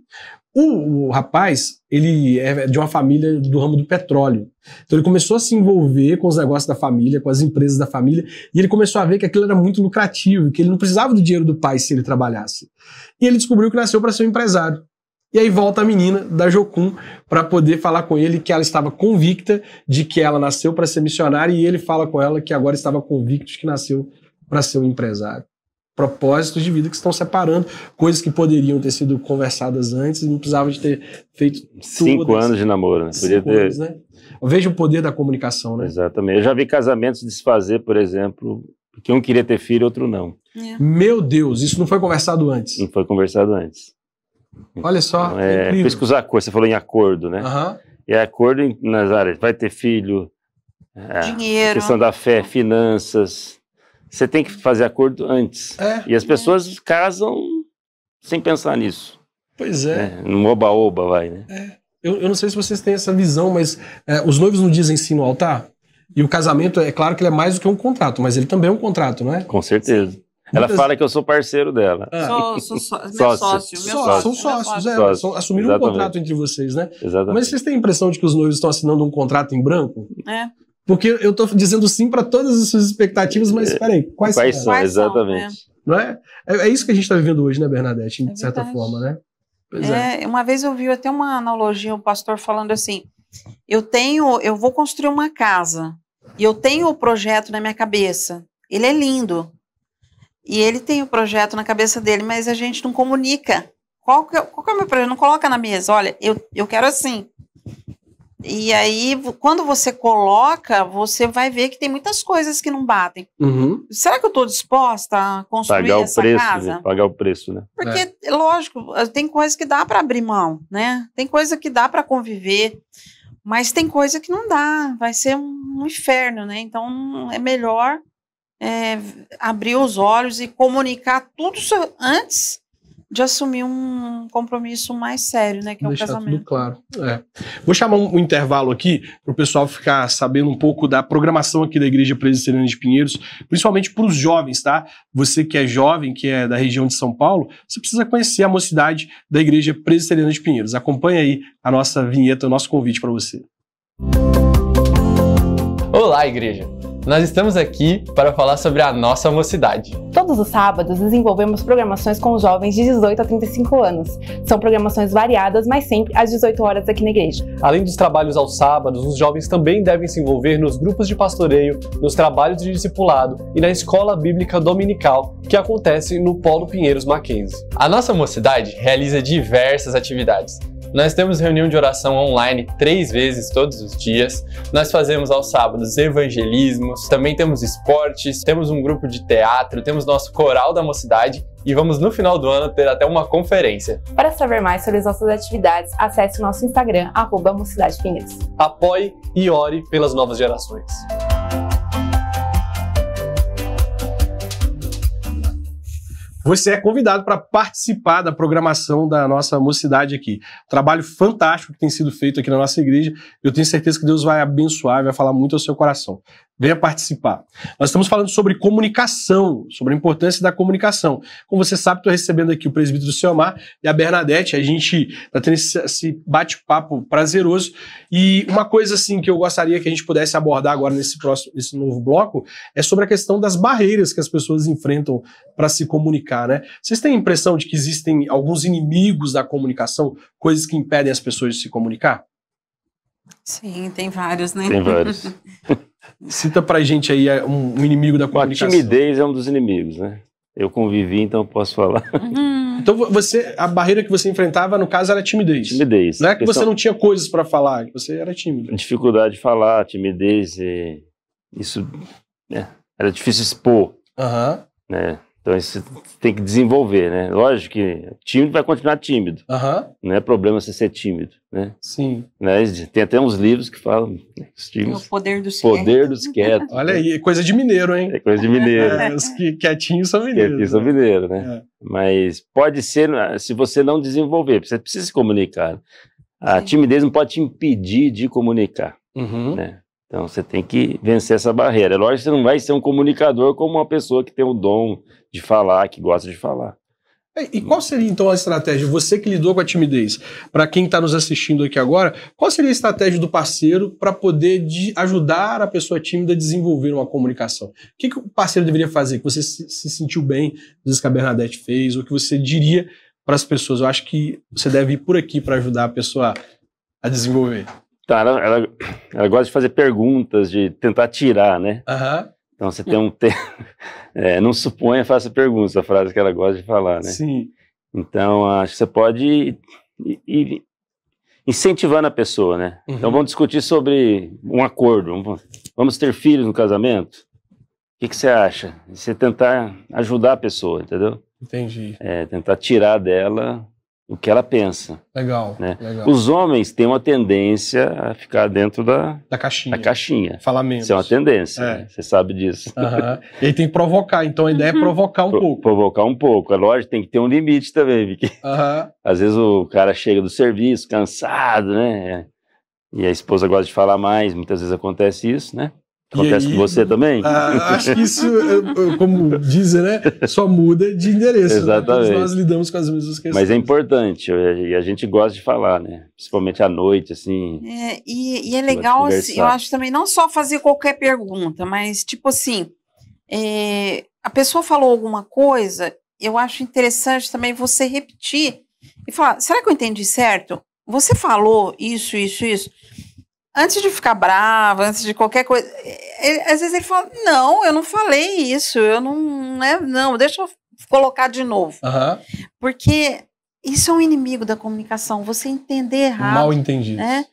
Speaker 1: O, o, rapaz, ele é de uma família do ramo do petróleo. Então ele começou a se envolver com os negócios da família, com as empresas da família, e ele começou a ver que aquilo era muito lucrativo, que ele não precisava do dinheiro do pai se ele trabalhasse. E ele descobriu que nasceu para ser um empresário. E aí volta a menina da Jocum para poder falar com ele que ela estava convicta de que ela nasceu para ser missionária e ele fala com ela que agora estava convicto de que nasceu para ser um empresário propósitos de vida que estão separando, coisas que poderiam ter sido conversadas antes e não precisava de ter feito cinco todas. anos de namoro, né? Podia ter... anos, né? Veja o poder da comunicação, né?
Speaker 3: Exatamente. Eu já vi casamentos desfazer, por exemplo, porque um queria ter filho, outro não.
Speaker 1: É. Meu Deus, isso não foi conversado antes. Não foi conversado antes.
Speaker 3: Olha só, então, é, é por isso que você falou em acordo, né? E é acordo nas áreas, vai ter filho, é, Dinheiro. questão da fé, finanças, você tem que fazer acordo antes. É. E as pessoas casam sem pensar nisso.
Speaker 1: Pois é. é né?
Speaker 3: no oba-oba vai, né?
Speaker 1: É. Eu, eu, não sei se vocês têm essa visão, mas é, os noivos não dizem sim no altar? E o casamento, é claro que ele é mais do que um contrato, mas ele também é um contrato, não é?
Speaker 3: Com certeza. Sim. Ela Muitas... fala que eu sou parceiro dela. Ah. Sou, sou, sou sócio. sócio. sócio. São sócios, é. Sócio. Assumiram Exatamente. um contrato
Speaker 1: entre vocês, né? Exatamente. Mas vocês têm a impressão de que os noivos estão assinando um contrato em branco? É. Porque eu estou dizendo sim para todas as suas expectativas, mas é, peraí, quais, quais são? Quais
Speaker 3: exatamente.
Speaker 2: São,
Speaker 1: né? Não é? é? é? isso que a gente está vivendo hoje, né, Bernadette, é de é certa forma, né? Pois é.
Speaker 2: é, Uma vez eu vi até uma analogia, um pastor falando assim: eu tenho, eu vou construir uma casa e eu tenho o projeto na minha cabeça. Ele é lindo e ele tem o projeto na cabeça dele, mas a gente não comunica. Qual que, qual que é o meu projeto? Não coloca na mesa. Olha, eu, eu quero assim. E aí, quando você coloca, você vai ver que tem muitas coisas que não batem. Uhum. Será que eu estou disposta a construir pagar essa preço, casa?
Speaker 3: Pagar o preço, né? Porque,
Speaker 2: é. lógico, eh, tem coisa que dá para abrir mão, né? Tem coisa que dá para conviver, mas tem coisa que não dá. Vai ser um inferno, né? Então, é melhor é, abrir os olhos e comunicar tudo antes de assumir um compromisso mais sério, né? Que é Deixar casamento. Tudo
Speaker 1: claro. É. Vou chamar um, um intervalo aqui para o pessoal ficar sabendo um pouco da programação aqui da Igreja Presbiteriana de Pinheiros, principalmente para os jovens, tá? Você que é jovem, que é da região de São Paulo, você precisa conhecer a mocidade da Igreja Presbiteriana de Pinheiros. Acompanhe aí a nossa vinheta, o nosso convite para você. Olá, igreja! Nós estamos aqui para falar sobre a nossa mocidade.
Speaker 2: Todos os sábados desenvolvemos programações com jovens de 18 a 35 anos. São programações variadas, mas sempre às 18 horas aqui na igreja.
Speaker 1: Além dos trabalhos aos sábados, os jovens também devem se envolver nos grupos de pastoreio, nos trabalhos de discipulado e na escola bíblica dominical que acontece no Polo Pinheiros Mackenzie. A nossa mocidade realiza diversas atividades nós temos reunião de oração online três vezes todos os dias. Nós fazemos aos sábados evangelismos, também temos esportes, temos um grupo de teatro, temos nosso coral da mocidade e vamos no final do ano ter até uma conferência.
Speaker 2: Para saber mais sobre as nossas atividades, acesse o nosso Instagram, arroba
Speaker 1: Apoie e ore pelas novas gerações. você é convidado para participar da programação da nossa mocidade aqui. Trabalho fantástico que tem sido feito aqui na nossa igreja. Eu tenho certeza que Deus vai abençoar e vai falar muito ao seu coração venha participar. Nós estamos falando sobre comunicação, sobre a importância da comunicação. Como você sabe, estou recebendo aqui o presbítero Seomar e a Bernadette. A gente está tendo esse, bate-papo prazeroso. E uma coisa assim que eu gostaria que a gente pudesse abordar agora nesse próximo, nesse novo bloco, é sobre a questão das barreiras que as pessoas enfrentam para se comunicar, né? Vocês têm a impressão de que existem alguns inimigos da comunicação, coisas que impedem as pessoas de se comunicar?
Speaker 2: Sim, tem vários, né? Tem vários.
Speaker 1: Cita pra gente aí é, um, um inimigo da comunicação. A timidez é um dos inimigos, né? Eu convivi, então posso falar. Uhum. Então você, a barreira que você enfrentava, no caso, era a timidez. Timidez. Não é que você não tinha coisas para falar, você era tímido. Dificuldade de falar, timidez, e...
Speaker 3: isso né? era difícil expor. Uhum. Né? Então isso tem que desenvolver, né? Lógico que tímido vai continuar tímido. Uhum. Não é problema você ser tímido. Né? Sim. Né? Tem até uns livros que falam. Né? Times, é o
Speaker 1: poder dos poder quietos.
Speaker 3: Dos quietos Olha né? aí, coisa de mineiro, hein? É coisa de mineiro. É, os quietinhos são mineiros. Quietinhos né? são mineiros, né? É. Mas pode ser, né, se você não desenvolver, você precisa se comunicar. A Sim. timidez não pode te impedir de comunicar. Uhum. Né? Então você tem que vencer essa barreira. É lógico que você não vai ser um comunicador como uma pessoa que tem o dom de falar, que gosta de
Speaker 1: falar. É, e qual seria então a estratégia? Você que lidou com a timidez, para quem está nos assistindo aqui agora, qual seria a estratégia do parceiro para poder ajudar a pessoa tímida a desenvolver uma comunicação? O que, que o parceiro deveria fazer? Que você se, se sentiu bem, às que a Bernadette fez, ou que você diria para as pessoas? Eu acho que você deve ir por aqui para ajudar a pessoa a desenvolver.
Speaker 3: Tá, ela, ela, ela, gosta de fazer perguntas, de tentar tirar, né? Aham. Uhum. Então você tem um tempo. É, não suponha, faça perguntas, a frase que ela gosta de falar, né? Sim. Então acho que você pode ir, incentivando a pessoa, né? Então, uhum. Então vamos discutir sobre um acordo. Vamos ter filhos no casamento? O que, que você acha? Você tentar ajudar a pessoa, entendeu? Entendi. É, tentar tirar dela o que ela pensa. Legal, né? legal, Os homens têm uma tendência a ficar dentro da, da caixinha. Da caixinha. Falar menos. Isso é uma tendência, é. Né? você sabe disso.
Speaker 1: E aí tem que provocar, então a ideia é uhum.
Speaker 3: provocar um Pro, pouco. Provocar um pouco, é lógico, tem que ter um limite também, Vicky. Uhum. Às vezes o cara chega do serviço cansado, né? E a esposa gosta de falar mais, muitas vezes acontece isso, né? Acontece aí, com você também? Ah, acho que isso,
Speaker 1: como dizem, né? Só muda de endereço.
Speaker 3: Exatamente. Né? Todos nós
Speaker 1: lidamos com as mesmas questões. Mas
Speaker 3: é importante, e a gente gosta de falar, né? Principalmente à noite, assim.
Speaker 2: É, e, e, é legal, assim, eu acho também, não só fazer qualquer pergunta, mas tipo assim, é, a pessoa falou alguma coisa, eu acho interessante também você repetir e falar: será que eu entendi certo? Você falou isso, isso, isso antes de ficar brava, antes de qualquer coisa, ele, é, é, às vezes ele fala: Não, eu não falei isso, eu não. Né, não, deixa eu colocar de novo. Uhum. Porque isso é um inimigo da comunicação, você entender errado. Mal entendido. Né?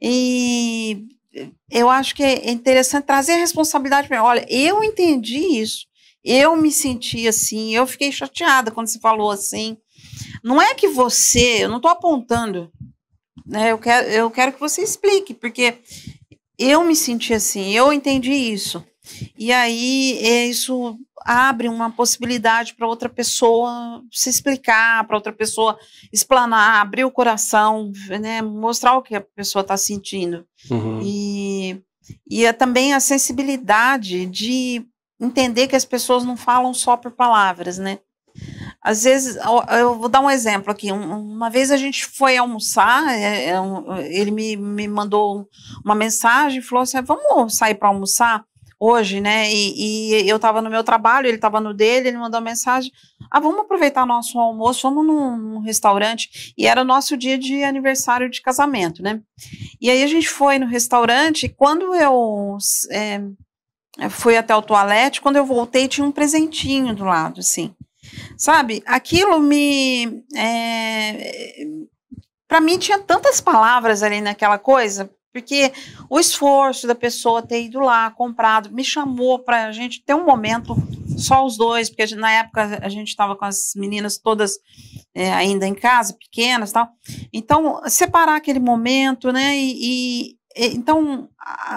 Speaker 2: E eu acho que é interessante trazer a responsabilidade para Olha, eu entendi isso. Eu me senti assim, eu fiquei chateada quando você falou assim. Não é que você, eu não estou apontando né? Eu, quero, eu quero que você explique, porque eu me senti assim, eu entendi isso. E aí é, isso abre uma possibilidade para outra pessoa se explicar, para outra pessoa explanar, abrir o coração, né, mostrar o que a pessoa está sentindo. Uhum. E, e é também a sensibilidade de entender que as pessoas não falam só por palavras, né? Às vezes, eu vou dar um exemplo aqui. Uma vez a gente foi almoçar, é, é ele me, me mandou uma mensagem, falou assim: vamos sair para almoçar hoje, né? E, e eu estava no meu trabalho, ele estava no dele, ele mandou uma mensagem: ah, vamos aproveitar nosso almoço, vamos num, num restaurante. E era nosso dia de aniversário de casamento, né? E aí a gente foi no restaurante, e quando eu. É, fui até o toalete, quando eu voltei tinha um presentinho do lado, assim. Sabe, aquilo me. É, para mim tinha tantas palavras ali naquela coisa, porque o esforço da pessoa ter ido lá, comprado, me chamou para a gente ter um momento só os dois, porque gente, na época a gente estava com as meninas todas é, ainda em casa, pequenas tal. Então, separar aquele momento, né, e, então,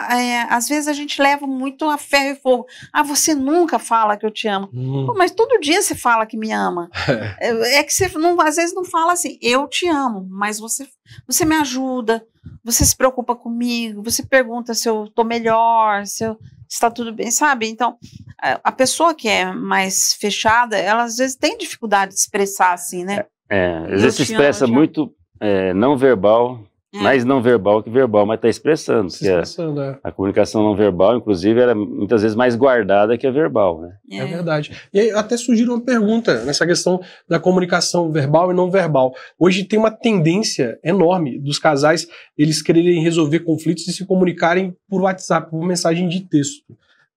Speaker 2: é, às vezes a gente leva muito a ferro e fogo. Ah, você nunca fala que eu te amo. Hum. Pô, mas todo dia você fala que me ama. É. é, é, que você não, às vezes não fala assim, eu te amo, mas você, você me ajuda, você se preocupa comigo, você pergunta se eu tô melhor, se eu está tudo bem, sabe? Então, é, a pessoa que é mais fechada, ela às vezes tem dificuldade de expressar assim, né?
Speaker 3: É, é às vezes se expressa muito é, não verbal é. Mais não verbal que verbal, mas está expressando. Se é expressando, é. A comunicação não verbal, inclusive, era é muitas vezes mais guardada que a verbal. Né?
Speaker 1: É. é verdade. E aí, até surgiu uma pergunta nessa questão da comunicação verbal e não verbal. Hoje tem uma tendência enorme dos casais eles quererem resolver conflitos e se comunicarem por WhatsApp, por mensagem de texto.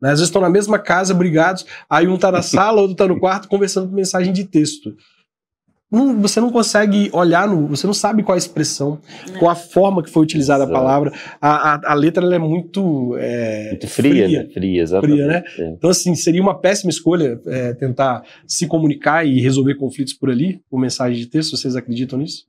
Speaker 1: Né? Às vezes estão na mesma casa, brigados, aí um está na sala, outro está no quarto, conversando por mensagem de texto não, você não consegue olhar no. Você não sabe qual a expressão, é. qual a forma que foi utilizada Exato. a palavra. A, a, a, letra é muito. É, muito fria, fria, né?
Speaker 3: Fria, exatamente. Fria, né? É. Então,
Speaker 1: assim, seria uma péssima escolha é, tentar se comunicar e resolver conflitos por ali, por mensagem de texto. Vocês acreditam nisso?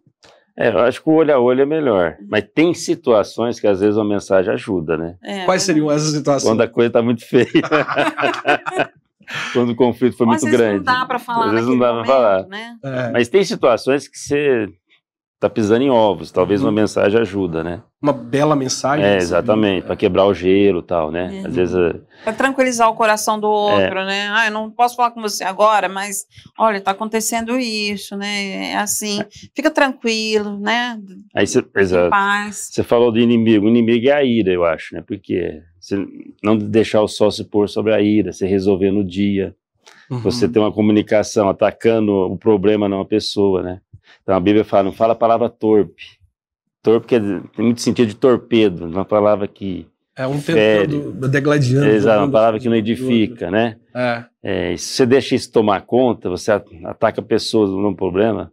Speaker 3: É, eu acho que o olho a olho é melhor. Mas tem situações que às vezes uma mensagem ajuda, né? É, Quais seriam essas situações? Quando a coisa está muito feia. quando o conflito foi muito grande. Às vezes não
Speaker 2: dá para falar. Às vezes não
Speaker 3: dá para falar. Né? É. Mas tem situações que você tá pisando em ovos. Talvez uma uhum. mensagem ajuda, né?
Speaker 1: Uma bela mensagem. É, assim, exatamente,
Speaker 3: é. para quebrar o gelo tal, né? É. Às uhum. vezes... Eh,
Speaker 2: para tranquilizar o coração do é. outro, é. né? Ah, eu não posso falar com você agora, mas, olha, tá acontecendo isso, né? É assim, é. fica tranquilo, né?
Speaker 3: Aí cê, exato. Você falou do inimigo. O inimigo é a ira, eu acho, né? Porque você não deixar o sol se pôr sobre a ira, você resolver no dia. Uhum. Você ter uma comunicação atacando o problema numa pessoa, né? Então a Bíblia fala, não fala a palavra torpe. Torpe que tem muito sentido de torpedo, uma palavra que
Speaker 1: é um tentando, degladiando. Exato, uma
Speaker 3: palavra que não edifica, né? É. é. se você deixa isso tomar conta, você ataca pessoas num problema,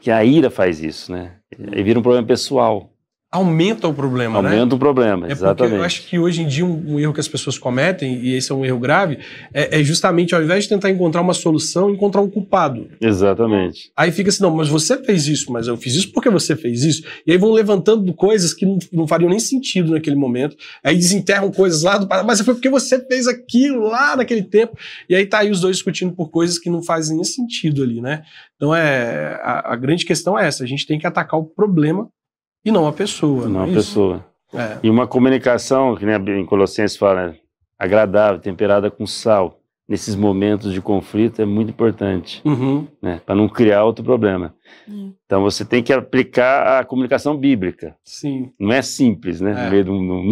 Speaker 3: que a ira faz isso, né? Uhum. E vira um problema pessoal
Speaker 1: aumenta o problema, aumenta né? Aumenta o problema, é exatamente. eu acho que hoje em dia um, um, erro que as pessoas cometem, e esse é um erro grave, é, é, justamente ao invés de tentar encontrar uma solução, encontrar um culpado.
Speaker 3: Exatamente.
Speaker 1: Aí fica assim, não, mas você fez isso, mas eu fiz isso porque você fez isso. E aí vão levantando coisas que não, não fariam nem sentido naquele momento. Aí desenterram coisas lá do passado, mas foi porque você fez aquilo lá naquele tempo. E aí tá aí os dois discutindo por coisas que não fazem nem sentido ali, né? Então é a, a grande questão é essa, a gente tem que atacar o problema e não a pessoa. Não, não é a isso? pessoa. É. E
Speaker 3: uma comunicação, que nem em Colossenses fala, agradável, temperada com sal, nesses momentos de conflito é muito importante, uhum. né, para não criar outro problema. Uhum. Então você tem que aplicar a comunicação bíblica. Sim. Não é simples, né, é. no meio de um,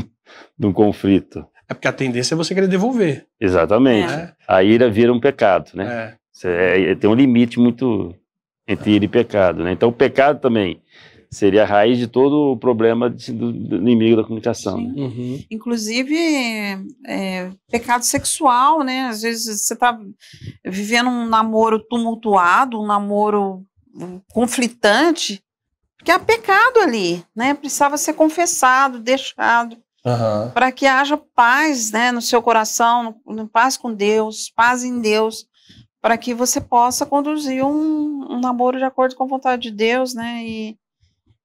Speaker 3: de um conflito.
Speaker 1: É porque a tendência é você querer devolver.
Speaker 3: Exatamente. É. A ira vira um pecado, né? É. Você, é, é tem um limite muito entre ira e pecado, né? Então o pecado também seria a raiz de todo o problema de, do, do, inimigo da comunicação. Né?
Speaker 1: Uhum.
Speaker 2: Inclusive, é, pecado sexual, né? Às vezes você está vivendo um namoro tumultuado, um namoro hum, conflitante, porque há pecado ali, né? Precisava ser confessado, deixado. Uhum. Para que haja paz né, no seu coração, paz com Deus, paz em Deus, para que você possa conduzir um, um namoro de acordo com a vontade de Deus, né? E,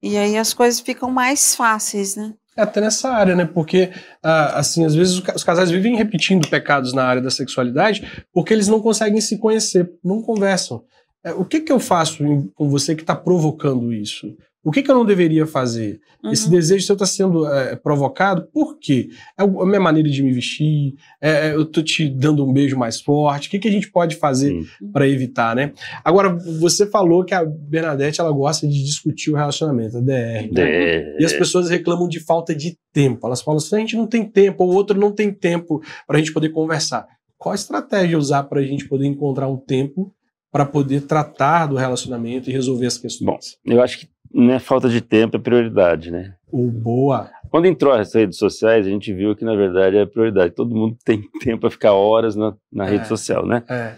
Speaker 2: e aí as coisas ficam mais fáceis, né?
Speaker 1: É até nessa área, né? Porque, ah, assim, às vezes os casais vivem repetindo pecados na área da sexualidade porque eles não conseguem se conhecer, não conversam. É, o que, que eu faço com você que está provocando isso? O que, que, eu não deveria fazer? Uhum. Esse desejo seu está sendo é, provocado por quê? É a minha maneira de me vestir? É, é eu estou te dando um beijo mais forte? O que, que a gente pode fazer para evitar, né? Agora, você falou que a Bernadette ela gosta de discutir o relacionamento, a DR. Né? E as pessoas reclamam de falta de tempo. Elas falam assim: a gente não tem tempo, ou o outro não tem tempo para a gente poder conversar. Qual a estratégia usar para a gente poder encontrar um tempo para poder tratar do relacionamento e resolver as questões?
Speaker 3: Bom, eu acho que não é falta de tempo, é prioridade, né?
Speaker 1: O boa.
Speaker 3: Quando entrou as redes sociais, a gente viu que, na verdade, é prioridade. Todo mundo tem tempo para ficar horas na, na é, rede social, né? É.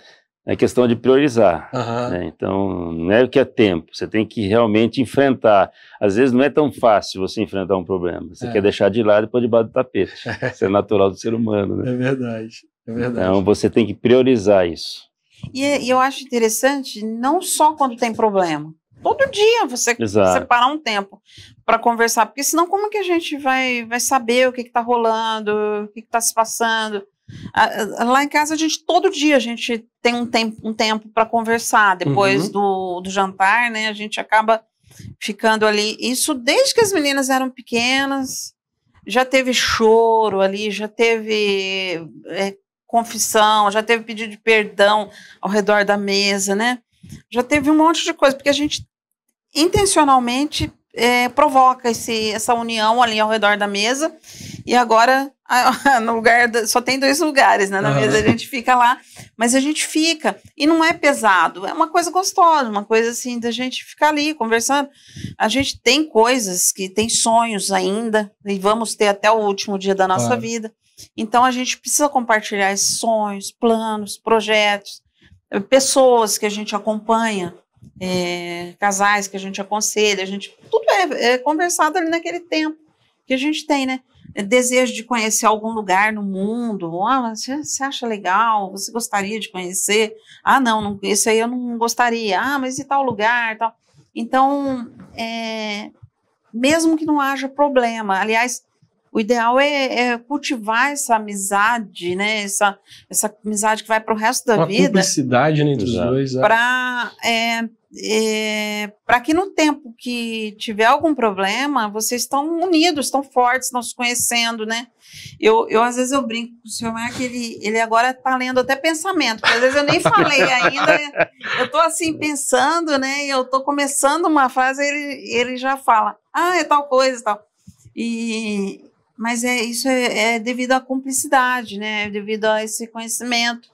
Speaker 3: É questão de priorizar. Uhum. Né? Então, não é o que é tempo. Você tem que realmente enfrentar. Às vezes não é tão fácil você enfrentar um problema. Você é. quer deixar de lado e pôr debaixo do tapete. É. Isso é natural do ser humano. Né?
Speaker 1: É verdade. É verdade.
Speaker 3: Então, você tem que priorizar isso.
Speaker 2: e eu acho interessante, não só quando tem problema todo dia você Exato. separar um tempo para conversar, porque senão como que a gente vai, vai saber o que está rolando, o que está se passando? Lá em casa a gente todo dia a gente tem um tempo, um tempo para conversar depois uhum. do, do jantar, né? A gente acaba ficando ali. Isso desde que as meninas eram pequenas, já teve choro ali, já teve é, confissão, já teve pedido de perdão ao redor da mesa, né? já teve um monte de coisa, porque a gente intencionalmente é, provoca esse, essa união ali ao redor da mesa. E agora, no lugar da, só tem dois lugares, né? Na uhum. mesa a gente fica lá, mas a gente fica e não é pesado, é uma coisa gostosa, uma coisa assim da gente ficar ali conversando. A gente tem coisas que tem sonhos ainda e vamos ter até o último dia da nossa claro. vida. Então a gente precisa compartilhar esses sonhos, planos, projetos pessoas que a gente acompanha, é, casais que a gente aconselha, a gente tudo é, é, conversado ali naquele tempo que a gente tem, né? É, desejo de conhecer algum lugar no mundo, ah, você, você acha legal, você gostaria de conhecer? Ah, não, não, isso aí eu não gostaria. Ah, mas e tal lugar, tal. Então, é, mesmo que não haja problema, aliás, o ideal é, é, cultivar essa amizade, né? Essa, essa amizade que vai para o resto da Uma vida.
Speaker 1: Publicidade né, entre os dois. É.
Speaker 2: Para é, é, para que no tempo que tiver algum problema, vocês estão unidos, estão fortes, estão se conhecendo, né? Eu, eu às vezes eu brinco com o senhor Mark, é ele, ele agora está lendo até pensamento, porque às vezes eu nem falei ainda, eu estou assim pensando, né? E eu estou começando uma frase, ele, ele já fala, ah, é tal coisa e tal. E, mas é isso é, é devido à cumplicidade, né? É devido a esse conhecimento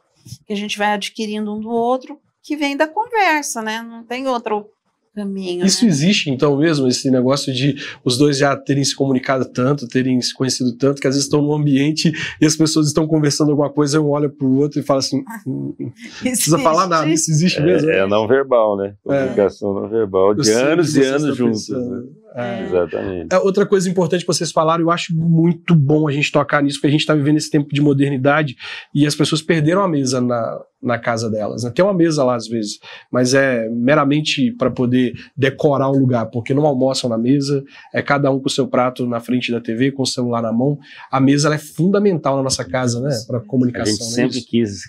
Speaker 2: que a gente vai adquirindo um do outro, que vem da conversa, né? Não tem outro Caminho, Isso né?
Speaker 1: existe, então, mesmo, esse negócio de os dois já terem se comunicado tanto, terem se conhecido tanto, que às vezes estão num ambiente e as pessoas estão conversando alguma coisa, um olha pro outro e fala assim: hum, hum, hum, não precisa falar nada, isso existe é, mesmo. É
Speaker 3: não verbal, né? É. Comunicação é. não verbal, de Eu anos e anos juntos. Pensando. Né? É. Exatamente. É,
Speaker 1: outra coisa importante que vocês falaram, eu acho muito bom a gente tocar nisso, porque a gente está vivendo esse tempo de modernidade e as pessoas perderam a mesa na, na casa delas. Né? Tem uma mesa lá às vezes, mas é meramente para poder decorar o lugar, porque não almoçam na mesa, é cada um com o seu prato na frente da TV, com o celular na mão. A mesa é fundamental na nossa casa, né? Para comunicação. A gente né? sempre
Speaker 3: quis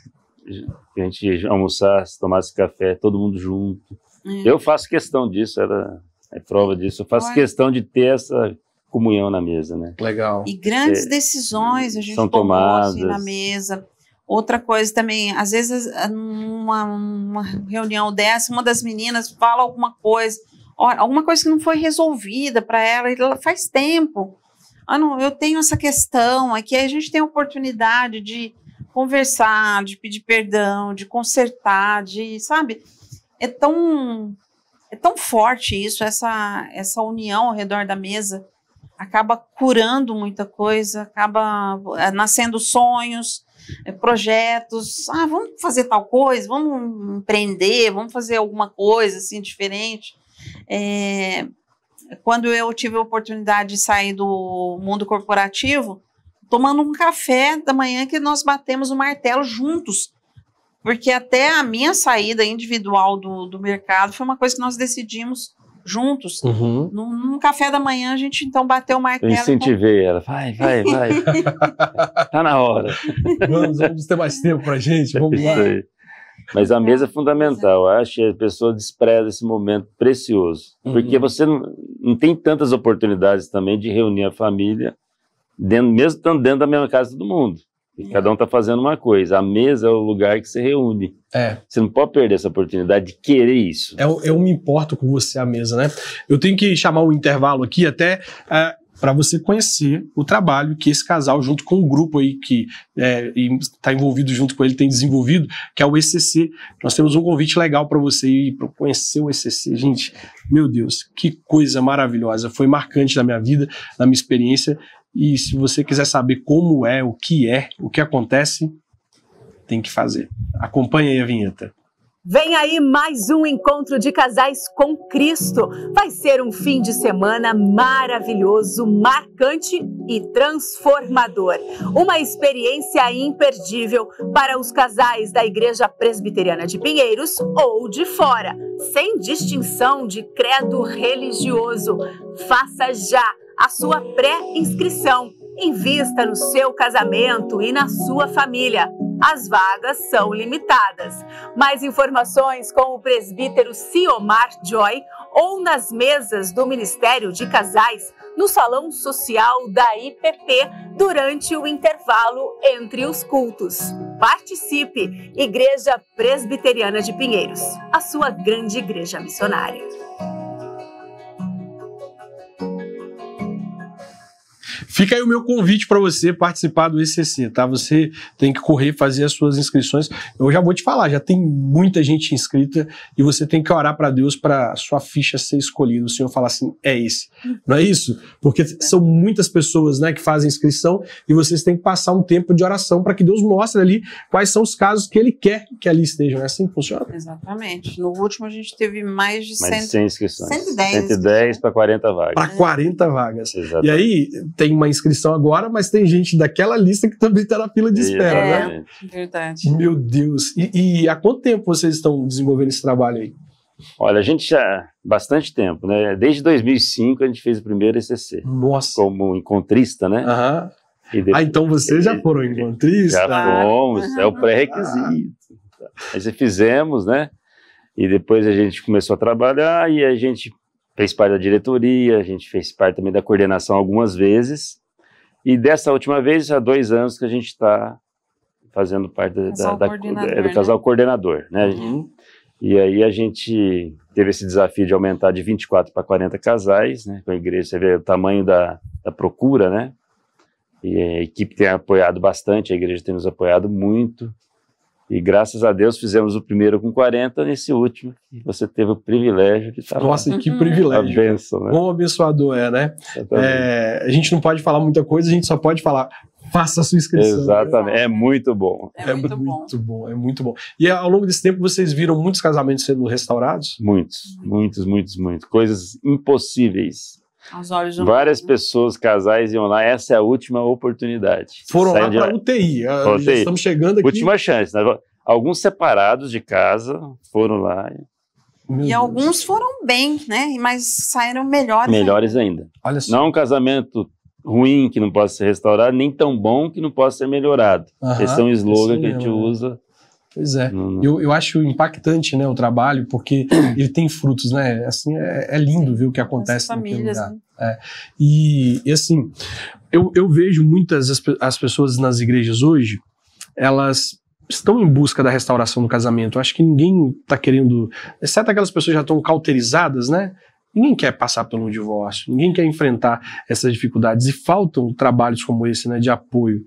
Speaker 3: que a gente almoçasse, tomasse café, todo mundo junto. É. Eu faço questão disso, era é prova disso. Eu faço Olha. questão de ter essa comunhão na mesa, né? Legal. E grandes é,
Speaker 2: decisões a gente são
Speaker 3: tomadas assim, na
Speaker 2: mesa. Outra coisa também, às vezes numa uma reunião dessa, uma das meninas fala alguma coisa, alguma coisa que não foi resolvida para ela, e ela faz tempo. Ah, não, eu tenho essa questão, aqui a gente tem a oportunidade de conversar, de pedir perdão, de consertar, de, sabe? É tão é tão forte isso, essa, essa união ao redor da mesa acaba curando muita coisa, acaba é, nascendo sonhos, é, projetos. Ah, vamos fazer tal coisa, vamos empreender, vamos fazer alguma coisa assim diferente. É, quando eu tive a oportunidade de sair do mundo corporativo, tomando um café da manhã que nós batemos o martelo juntos porque até a minha saída individual do, do mercado foi uma coisa que nós decidimos juntos. Uhum. Num, num, café da manhã, a gente então bateu o martelo. Eu incentivei
Speaker 3: com... ela. Vai, vai, vai. tá na hora. Vamos,
Speaker 1: vamos ter mais tempo pra gente. É vamos lá.
Speaker 3: Mas a mesa é fundamental. Eu acho que a pessoa despreza esse momento precioso. Uhum. Porque você não, não, tem tantas oportunidades também de reunir a família, dentro, mesmo estando dentro da mesma casa do mundo. E cada um está fazendo uma coisa. A mesa é o lugar que se reúne. É. Você não pode perder essa oportunidade de querer
Speaker 1: isso. Eu, é eu me importo com você, a mesa, né? Eu tenho que chamar o intervalo aqui até. Uh, é, para você conhecer o trabalho que esse casal, junto com o grupo aí que está é, tá envolvido junto com ele, tem desenvolvido, que é o ECC. Nós temos um convite legal para você ir para conhecer o ECC. Gente, meu Deus, que coisa maravilhosa! Foi marcante na minha vida, na minha experiência. E se você quiser saber como é, o que é, o que acontece, tem que fazer. Acompanhe aí a vinheta.
Speaker 2: Vem aí mais um encontro de casais com Cristo. Vai ser um fim de semana maravilhoso, marcante e transformador. Uma experiência imperdível para os casais da Igreja Presbiteriana de Pinheiros ou de fora, sem distinção de credo religioso. Faça já! a sua pré-inscrição. Invista no seu casamento e na sua família. As vagas são limitadas. Mais informações com o presbítero Ciomar Joy ou nas mesas do Ministério de Casais no Salão Social da IPP durante o intervalo entre os cultos. Participe! Igreja Presbiteriana de Pinheiros, a sua grande igreja missionária.
Speaker 1: Fica aí o meu convite para você participar do ECC, tá? Você tem que correr, fazer as suas inscrições. Eu já vou te falar, já tem muita gente inscrita e você tem que orar para Deus para sua ficha ser escolhida. O Senhor falar assim, é esse. Não é isso? Porque são muitas pessoas, né, que fazem inscrição e vocês têm que passar um tempo de oração para que Deus mostre ali quais são os casos que Ele quer que ali estejam. É assim que funciona?
Speaker 2: Exatamente. No último a gente teve mais de, mais 100, de 100 inscrições. 110.
Speaker 1: 110 para 40 vagas. Para 40 vagas. Exatamente. E aí tem uma uma inscrição agora, mas tem gente daquela lista que também está na fila de espera, né? é, né? Verdade. Meu Deus. E, e há quanto tempo vocês estão desenvolvendo esse trabalho aí?
Speaker 3: Olha, a gente já bastante tempo, né? Desde 2005 a gente fez o primeiro ECC. Nossa. Como encontrista, né? Aham. Depois, ah, então vocês já
Speaker 1: foram encontrista? Já fomos, ah, é o ah. pré-requisito.
Speaker 3: Ah. Aí fizemos, né? E depois a gente começou a trabalhar e a gente fez parte da diretoria, a gente fez parte também da coordenação algumas vezes. E dessa última vez, há dois anos que a gente está fazendo parte da, da, da, é, do né? casal né? coordenador. Né? Uhum. E aí a gente teve esse desafio de aumentar de 24 para 40 casais, né? com a igreja, você vê o tamanho da, da procura, né? E a equipe tem apoiado bastante, a igreja tem nos apoiado muito. E graças a Deus fizemos o primeiro com 40, nesse último você
Speaker 1: teve o privilégio de estar Nossa, lá. que uhum. privilégio. A bênção, né? Quão abençoador é, né? É, a gente não pode falar muita coisa, a gente só pode falar faça a sua inscrição. Exatamente, é muito bom. É, é muito, muito bom. bom. é muito bom. E ao longo desse tempo vocês viram muitos casamentos sendo restaurados? Muitos, muitos, muitos, muitos. Coisas impossíveis Várias mundo.
Speaker 3: pessoas, casais iam lá, essa é a última oportunidade. Foram Saem lá para
Speaker 1: UTI, a, UTI. estamos chegando aqui. Última
Speaker 3: chance. Né? Alguns separados de casa foram lá. Meu
Speaker 2: e Deus. alguns foram bem, né? Mas saíram melhores.
Speaker 3: Melhores ainda. ainda. Olha só. Não é um casamento ruim que não possa ser restaurado, nem tão bom que não possa ser melhorado. Uh -huh, Esse é um slogan que a gente né?
Speaker 1: usa Pois é. Eu, eu acho impactante né, o trabalho, porque ele tem frutos, né? Assim, é, é lindo ver o que acontece As famílias, naquele lugar. Né? É. E, e, assim, eu, eu vejo muitas as, as pessoas nas igrejas hoje, elas estão em busca da restauração do casamento. Eu acho que ninguém está querendo, exceto aquelas pessoas que já estão cauterizadas, né? Ninguém quer passar por um divórcio, ninguém quer enfrentar essas dificuldades e faltam trabalhos como esse, né, de apoio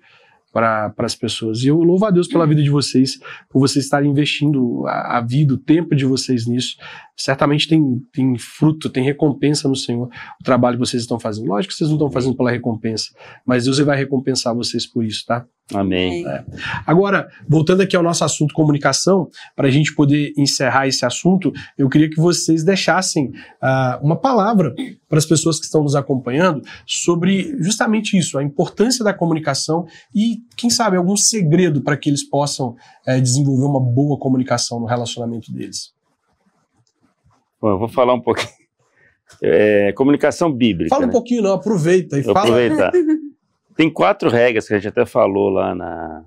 Speaker 1: para as pessoas. E eu louvo a Deus pela vida de vocês, por vocês estarem investindo a, a, vida, o tempo de vocês nisso. Certamente tem, tem fruto, tem recompensa no Senhor o trabalho que vocês estão fazendo. Lógico que vocês não estão fazendo pela recompensa, mas Deus vai recompensar vocês por isso, tá? Amém. É. Agora, voltando aqui ao nosso assunto comunicação, para a gente poder encerrar esse assunto, eu queria que vocês deixassem uh, uma palavra para as pessoas que estão nos acompanhando sobre justamente isso, a importância da comunicação e, quem sabe, algum segredo para que eles possam uh, desenvolver uma boa comunicação no relacionamento deles.
Speaker 3: Bom, eu vou falar um pouquinho. É, comunicação bíblica. Fala um né? pouquinho,
Speaker 1: não, aproveita
Speaker 3: e eu fala. Aproveitar. Tem quatro regras que a gente até falou lá na.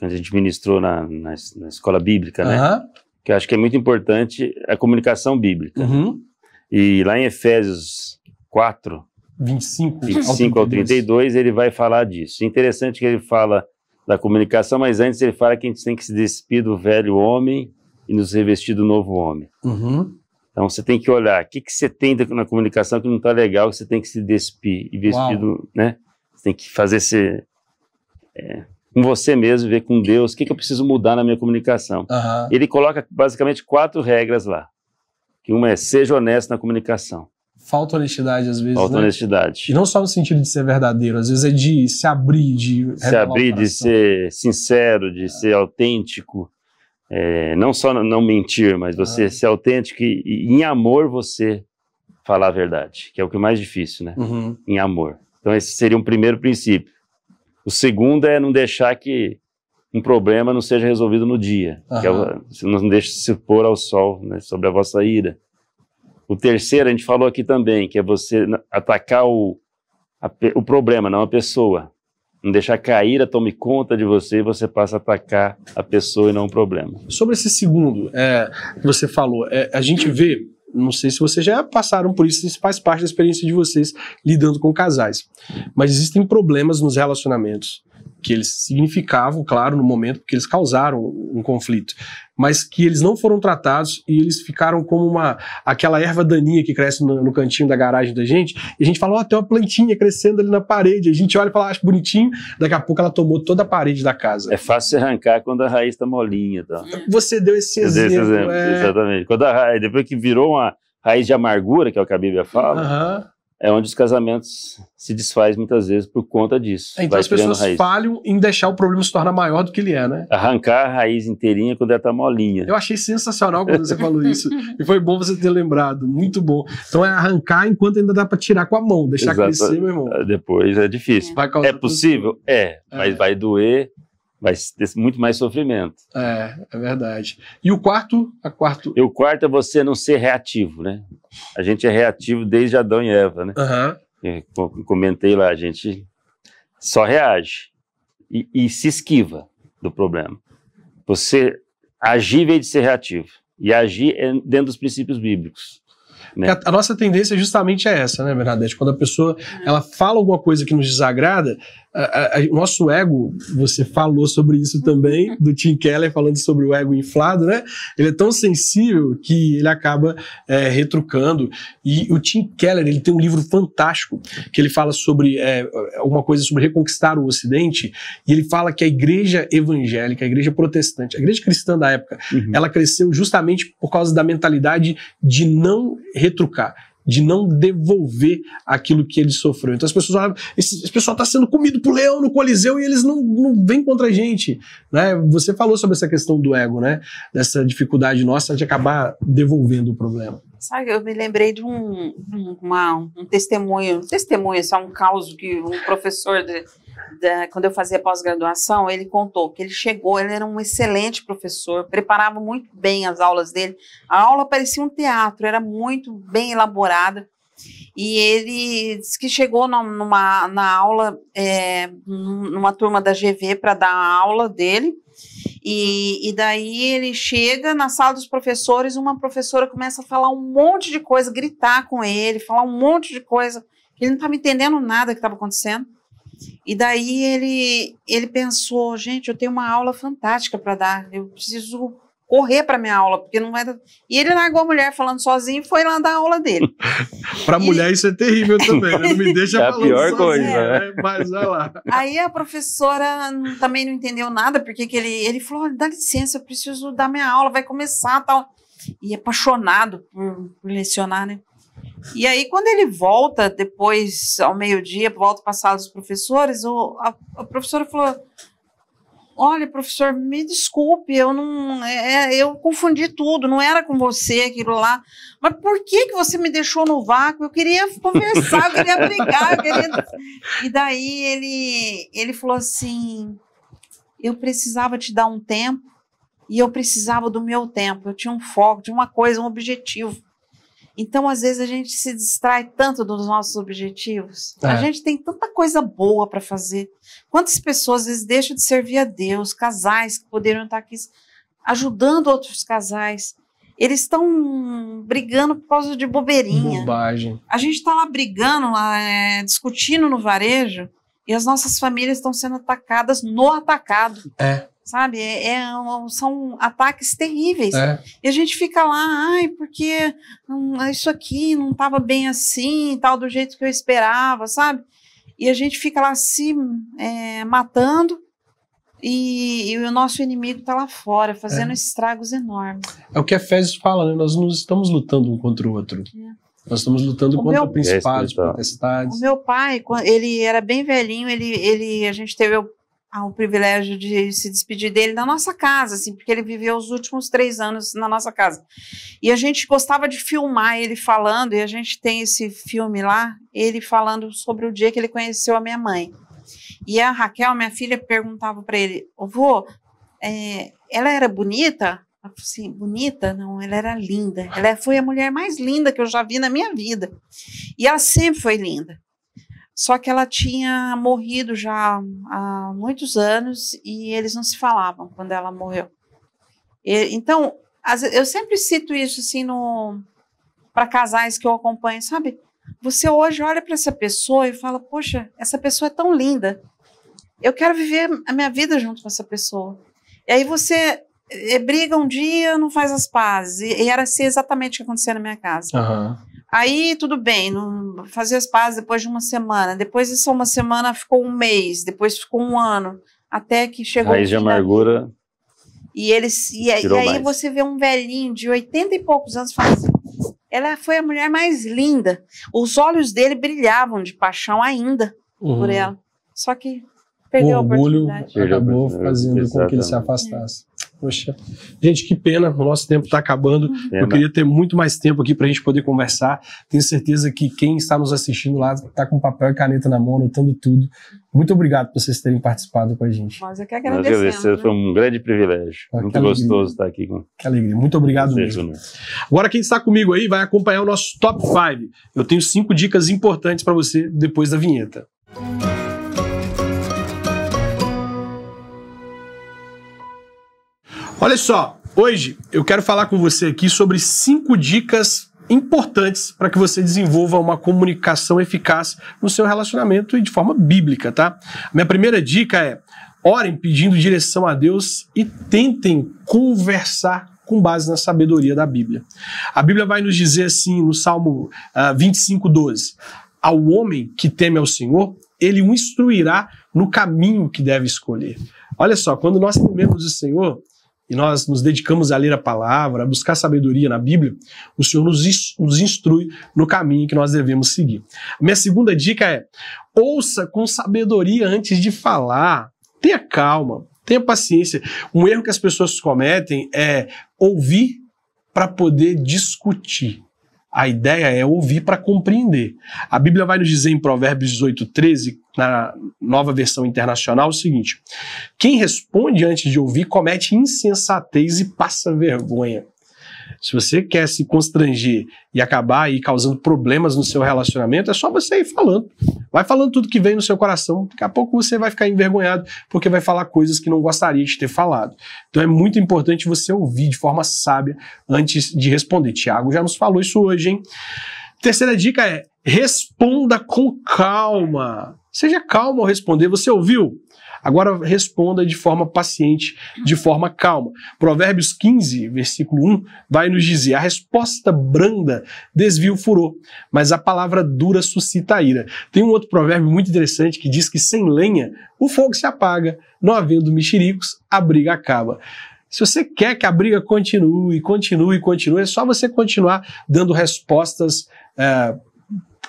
Speaker 3: quando a gente ministrou na, na, na escola bíblica, né? Uhum. Que eu acho que é muito importante a comunicação bíblica. Uhum. E lá em Efésios 4,
Speaker 1: 25, 25 ao 32,
Speaker 3: ele vai falar disso. Interessante que ele fala da comunicação, mas antes ele fala que a gente tem que se despir do velho homem e nos revestir do novo homem. Uhum. Então você tem que olhar o que, que você tem na comunicação que não está legal, que você tem que se despir e vestir do, né? tem que fazer esse. É, com você mesmo, ver com Deus, o que, que eu preciso mudar na minha comunicação. Uhum. Ele coloca basicamente quatro regras lá. Que uma é seja honesto na comunicação.
Speaker 1: Falta honestidade às vezes. Falta né?
Speaker 3: honestidade.
Speaker 1: E não só no sentido de ser verdadeiro, às vezes é de se abrir, de. Se abrir,
Speaker 3: de ser sincero, de ah. ser autêntico. É, não só não mentir, mas você ah. ser autêntico e, e, em amor você falar a verdade, que é o que é mais difícil, né? Uhum. Em amor. Então, esse seria um primeiro princípio. O segundo é não deixar que um problema não seja resolvido no dia. Uhum. Que é, não deixe se pôr ao sol né, sobre a vossa ira. O terceiro, a gente falou aqui também, que é você atacar o, a, o problema, não a pessoa. Não deixar que a ira tome conta de você e você passa a atacar a pessoa e não o problema.
Speaker 1: Sobre esse segundo é, que você falou, é, a gente vê não sei se vocês já passaram por isso, isso faz parte da experiência de vocês lidando com casais. Mas existem problemas nos relacionamentos que eles significavam, claro, no momento, porque eles causaram um conflito, mas que eles não foram tratados e eles ficaram como uma aquela erva daninha que cresce no, no cantinho da garagem da gente, e a gente fala, ó, oh, tem uma plantinha crescendo ali na parede, a gente olha e fala, ah, acho bonitinho, daqui a pouco ela tomou toda a parede da casa. É
Speaker 3: fácil arrancar quando a raiz está molinha. Tá?
Speaker 1: Você deu esse Eu exemplo. esse exemplo é... Exatamente.
Speaker 3: Quando a raiz, depois que virou uma raiz de amargura, que é o que a Bíblia fala, é onde os casamentos se desfaz muitas vezes por conta disso. Então Vai as pessoas raiz.
Speaker 1: falham em deixar o problema se tornar maior do que ele é, né?
Speaker 3: Arrancar a raiz inteirinha quando ela tá molinha.
Speaker 1: Eu achei sensacional quando você falou isso. E foi bom você ter lembrado, muito bom. Então é arrancar enquanto ainda dá para tirar com a mão, deixar Exato. crescer, meu irmão.
Speaker 3: Depois é difícil. É, é possível? É. é, mas vai doer vai ter muito mais sofrimento.
Speaker 1: É, é verdade. E o quarto? A quarto... E o quarto é
Speaker 3: você não ser reativo, né? A gente é reativo desde Adão e Eva, né? Uhum. Comentei lá, a gente só reage e, e se esquiva do problema. Você agir em vez de ser reativo. E agir é dentro dos princípios bíblicos. Né?
Speaker 1: A, a, nossa tendência é justamente é essa, né, Bernadette? Quando a pessoa ela fala alguma coisa que nos desagrada, a, a, o nosso ego, você falou sobre isso uhum. também, do Tim Keller falando sobre o ego inflado, né? Ele é tão sensível que ele acaba é, retrucando. E o Tim Keller, ele tem um livro fantástico que ele fala sobre é, alguma coisa sobre reconquistar o Ocidente, e ele fala que a igreja evangélica, a igreja protestante, a igreja cristã da época, uhum. ela cresceu justamente por causa da mentalidade de não retrucar de não devolver aquilo que ele sofreu. Então as pessoas olham, esse, esse pessoal está sendo comido por leão no Coliseu e eles não, não vêm contra a gente. Né? Você falou sobre essa questão do ego, né? dessa dificuldade nossa de acabar devolvendo o problema.
Speaker 2: Sabe, eu me lembrei de um, uma, um testemunho, um testemunho, só um caso que um professor de, da, quando eu fazia pós-graduação, ele contou que ele chegou, ele era um excelente professor, preparava muito bem as aulas dele. A aula parecia um teatro, era muito bem elaborada. E ele disse que chegou numa, na aula, é, numa turma da GV para dar a aula dele. E, e, daí ele chega na sala dos professores, uma professora começa a falar um monte de coisa, gritar com ele, falar um monte de coisa. Ele não estava entendendo nada que estava acontecendo. E daí ele, ele pensou, gente, eu tenho uma aula fantástica para dar, eu preciso correr para minha aula, porque não vai dar... E ele largou a mulher falando sozinho e foi lá dar a aula dele.
Speaker 1: para e... mulher isso é terrível também, né? não me deixa é a pior sozinho, coisa, né? né? Mas vai lá.
Speaker 2: Aí a professora também não entendeu nada, porque que ele, ele falou, dá licença, eu preciso dar minha aula, vai começar tal. E apaixonado por, por lecionar, né? E aí, quando ele volta, depois, ao meio-dia, volta passado os professores, o, a, a professora falou: Olha, professor, me desculpe, eu não. É, é, eu confundi tudo, não era com você aquilo lá. Mas por que, que você me deixou no vácuo? Eu queria conversar, eu queria brigar, eu queria. E daí ele, ele falou assim: Eu precisava te dar um tempo e eu precisava do meu tempo. Eu tinha um foco, tinha uma coisa, um objetivo. Então, às vezes, a gente se distrai tanto dos nossos objetivos. É. A gente tem tanta coisa boa para fazer. Quantas pessoas, às vezes, deixam de servir a Deus, casais que poderiam estar aqui ajudando outros casais. Eles estão brigando por causa de bobeirinha. Bobagem. A gente está lá brigando, lá, é, discutindo no varejo, e as nossas famílias estão sendo atacadas no atacado. É sabe? É, é são ataques terríveis. É. E a gente fica lá, ai, porque hum, isso aqui não estava bem assim, tal, do jeito que eu esperava, sabe? E a gente fica lá se é, matando e, e, o nosso inimigo está lá fora, fazendo é. estragos enormes.
Speaker 1: É o que a Efésios fala, né? Nós não estamos lutando um contra o outro. É. Nós estamos lutando o contra meu... principados, potestades. O
Speaker 2: meu pai, ele era bem velhinho, ele, ele, a gente teve ao privilégio de se despedir dele na nossa casa, assim, porque ele viveu os últimos três anos na nossa casa. E a gente gostava de filmar ele falando, e a gente tem esse filme lá, ele falando sobre o dia que ele conheceu a minha mãe. E a Raquel, minha filha, perguntava para ele: avô, é, ela era bonita?" Ela falou assim, bonita? Não, ela era linda. Ela foi a mulher mais linda que eu já vi na minha vida. E ela sempre foi linda. Só que ela tinha morrido já há muitos anos e eles não se falavam quando ela morreu. E, então, as, eu sempre cito isso assim no para casais que eu acompanho, sabe? Você hoje olha para essa pessoa e fala: "Poxa, essa pessoa é tão linda. Eu quero viver a minha vida junto com essa pessoa". E aí você eh, briga um dia, não faz as pazes. E, e era assim exatamente o que aconteceu na minha casa. Uhum. Aí tudo bem, não, fazer as pazes depois de uma semana. Depois dessa uma semana ficou um mês, depois ficou um ano, até que chegou. Raiz de
Speaker 3: amargura.
Speaker 2: E eles e, e aí mais. você vê um velhinho de 80 e poucos anos falando assim, ela foi a mulher mais linda. Os olhos dele brilhavam de paixão ainda uhum. por ela. Só que
Speaker 1: perdeu o orgulho a oportunidade. acabou fazendo Exatamente. com que ele se afastasse. É. Poxa, gente, que pena, o nosso tempo está acabando. Uhum. Pena. Eu queria ter muito mais tempo aqui para a gente poder conversar. Tenho certeza que quem está nos assistindo lá está com papel e caneta na mão, anotando tudo. Muito obrigado por vocês terem participado com a gente. Nós é que agradecemos. Nós agradecemos. Né?
Speaker 3: Foi um grande privilégio. Ah, muito gostoso estar aqui. Com... Que
Speaker 1: alegria. Muito obrigado mesmo. Agora quem está comigo aí vai acompanhar o nosso Top 5. Eu tenho cinco dicas importantes para você depois da vinheta. Música Olha só, hoje eu quero falar com você aqui sobre cinco dicas importantes para que você desenvolva uma comunicação eficaz no seu relacionamento e de forma bíblica, tá? minha primeira dica é: orem pedindo direção a Deus e tentem conversar com base na sabedoria da Bíblia. A Bíblia vai nos dizer assim no Salmo uh, 25, 12: Ao homem que teme ao Senhor, ele o instruirá no caminho que deve escolher. Olha só, quando nós tememos o Senhor, e nós nos dedicamos a ler a palavra, a buscar sabedoria na Bíblia, o Senhor nos instrui no caminho que nós devemos seguir. A minha segunda dica é: ouça com sabedoria antes de falar. Tenha calma, tenha paciência. Um erro que as pessoas cometem é ouvir para poder discutir. A ideia é ouvir para compreender. A Bíblia vai nos dizer em Provérbios 18, 13, na nova versão internacional, o seguinte: quem responde antes de ouvir comete insensatez e passa vergonha. Se você quer se constranger e acabar aí causando problemas no seu relacionamento, é só você ir falando. Vai falando tudo que vem no seu coração. Daqui a pouco você vai ficar envergonhado porque vai falar coisas que não gostaria de ter falado. Então é muito importante você ouvir de forma sábia antes de responder. Tiago já nos falou isso hoje, hein? Terceira dica é responda com calma. Seja calmo ao responder. Você ouviu? Agora responda de forma paciente, de forma calma. Provérbios 15, versículo 1, vai nos dizer: a resposta branda desvia o furor, mas a palavra dura suscita ira. Tem um outro provérbio muito interessante que diz que sem lenha o fogo se apaga, não havendo mexericos, a briga acaba. Se você quer que a briga continue, continue, continue, é só você continuar dando respostas é,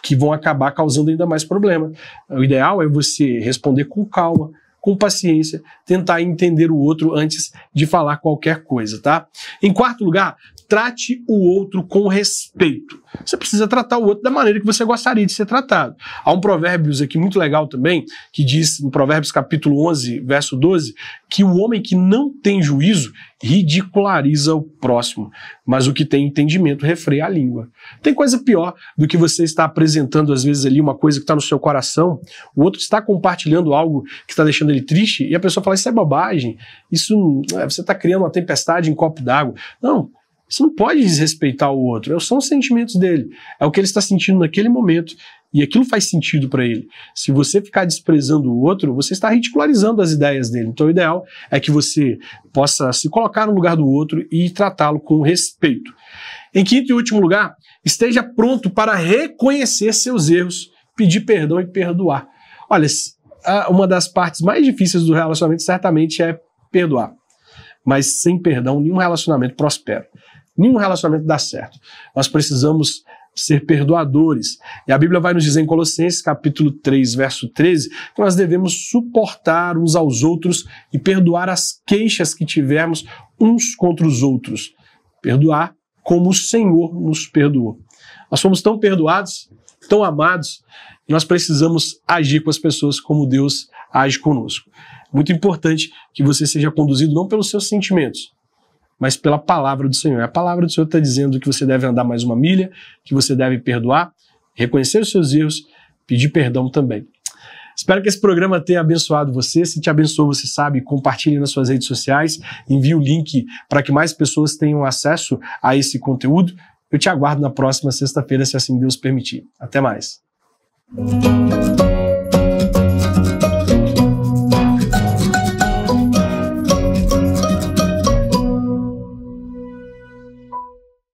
Speaker 1: que vão acabar causando ainda mais problema. O ideal é você responder com calma, com paciência, tentar entender o outro antes de falar qualquer coisa, tá? Em quarto lugar, trate o outro com respeito. Você precisa tratar o outro da maneira que você gostaria de ser tratado. Há um provérbios aqui muito legal também, que diz no Provérbios capítulo 11, verso 12, que o homem que não tem juízo ridiculariza o próximo, mas o que tem entendimento refreia a língua. Tem coisa pior do que você estar apresentando às vezes ali uma coisa que está no seu coração, o outro está compartilhando algo que está deixando ele triste e a pessoa fala isso é bobagem, isso é, você está criando uma tempestade em copo d'água. Não, você não pode desrespeitar o outro. É São os sentimentos dele. É o que ele está sentindo naquele momento. E aquilo faz sentido para ele. Se você ficar desprezando o outro, você está ridicularizando as ideias dele. Então, o ideal é que você possa se colocar no lugar do outro e tratá-lo com respeito. Em quinto e último lugar, esteja pronto para reconhecer seus erros, pedir perdão e perdoar. Olha, uma das partes mais difíceis do relacionamento certamente é perdoar mas sem perdão nenhum relacionamento prospera nenhum relacionamento dá certo. Nós precisamos ser perdoadores. E a Bíblia vai nos dizer em Colossenses, capítulo 3, verso 13, que nós devemos suportar uns aos outros e perdoar as queixas que tivermos uns contra os outros. Perdoar como o Senhor nos perdoou. Nós somos tão perdoados, tão amados, e nós precisamos agir com as pessoas como Deus age conosco. Muito importante que você seja conduzido não pelos seus sentimentos, mas pela palavra do Senhor. É a palavra do Senhor está dizendo que você deve andar mais uma milha, que você deve perdoar, reconhecer os seus erros, pedir perdão também. Espero que esse programa tenha abençoado você. Se te abençoou, você sabe, compartilhe nas suas redes sociais, envie o link para que mais pessoas tenham acesso a esse conteúdo. Eu te aguardo na próxima sexta-feira, se assim Deus permitir. Até mais.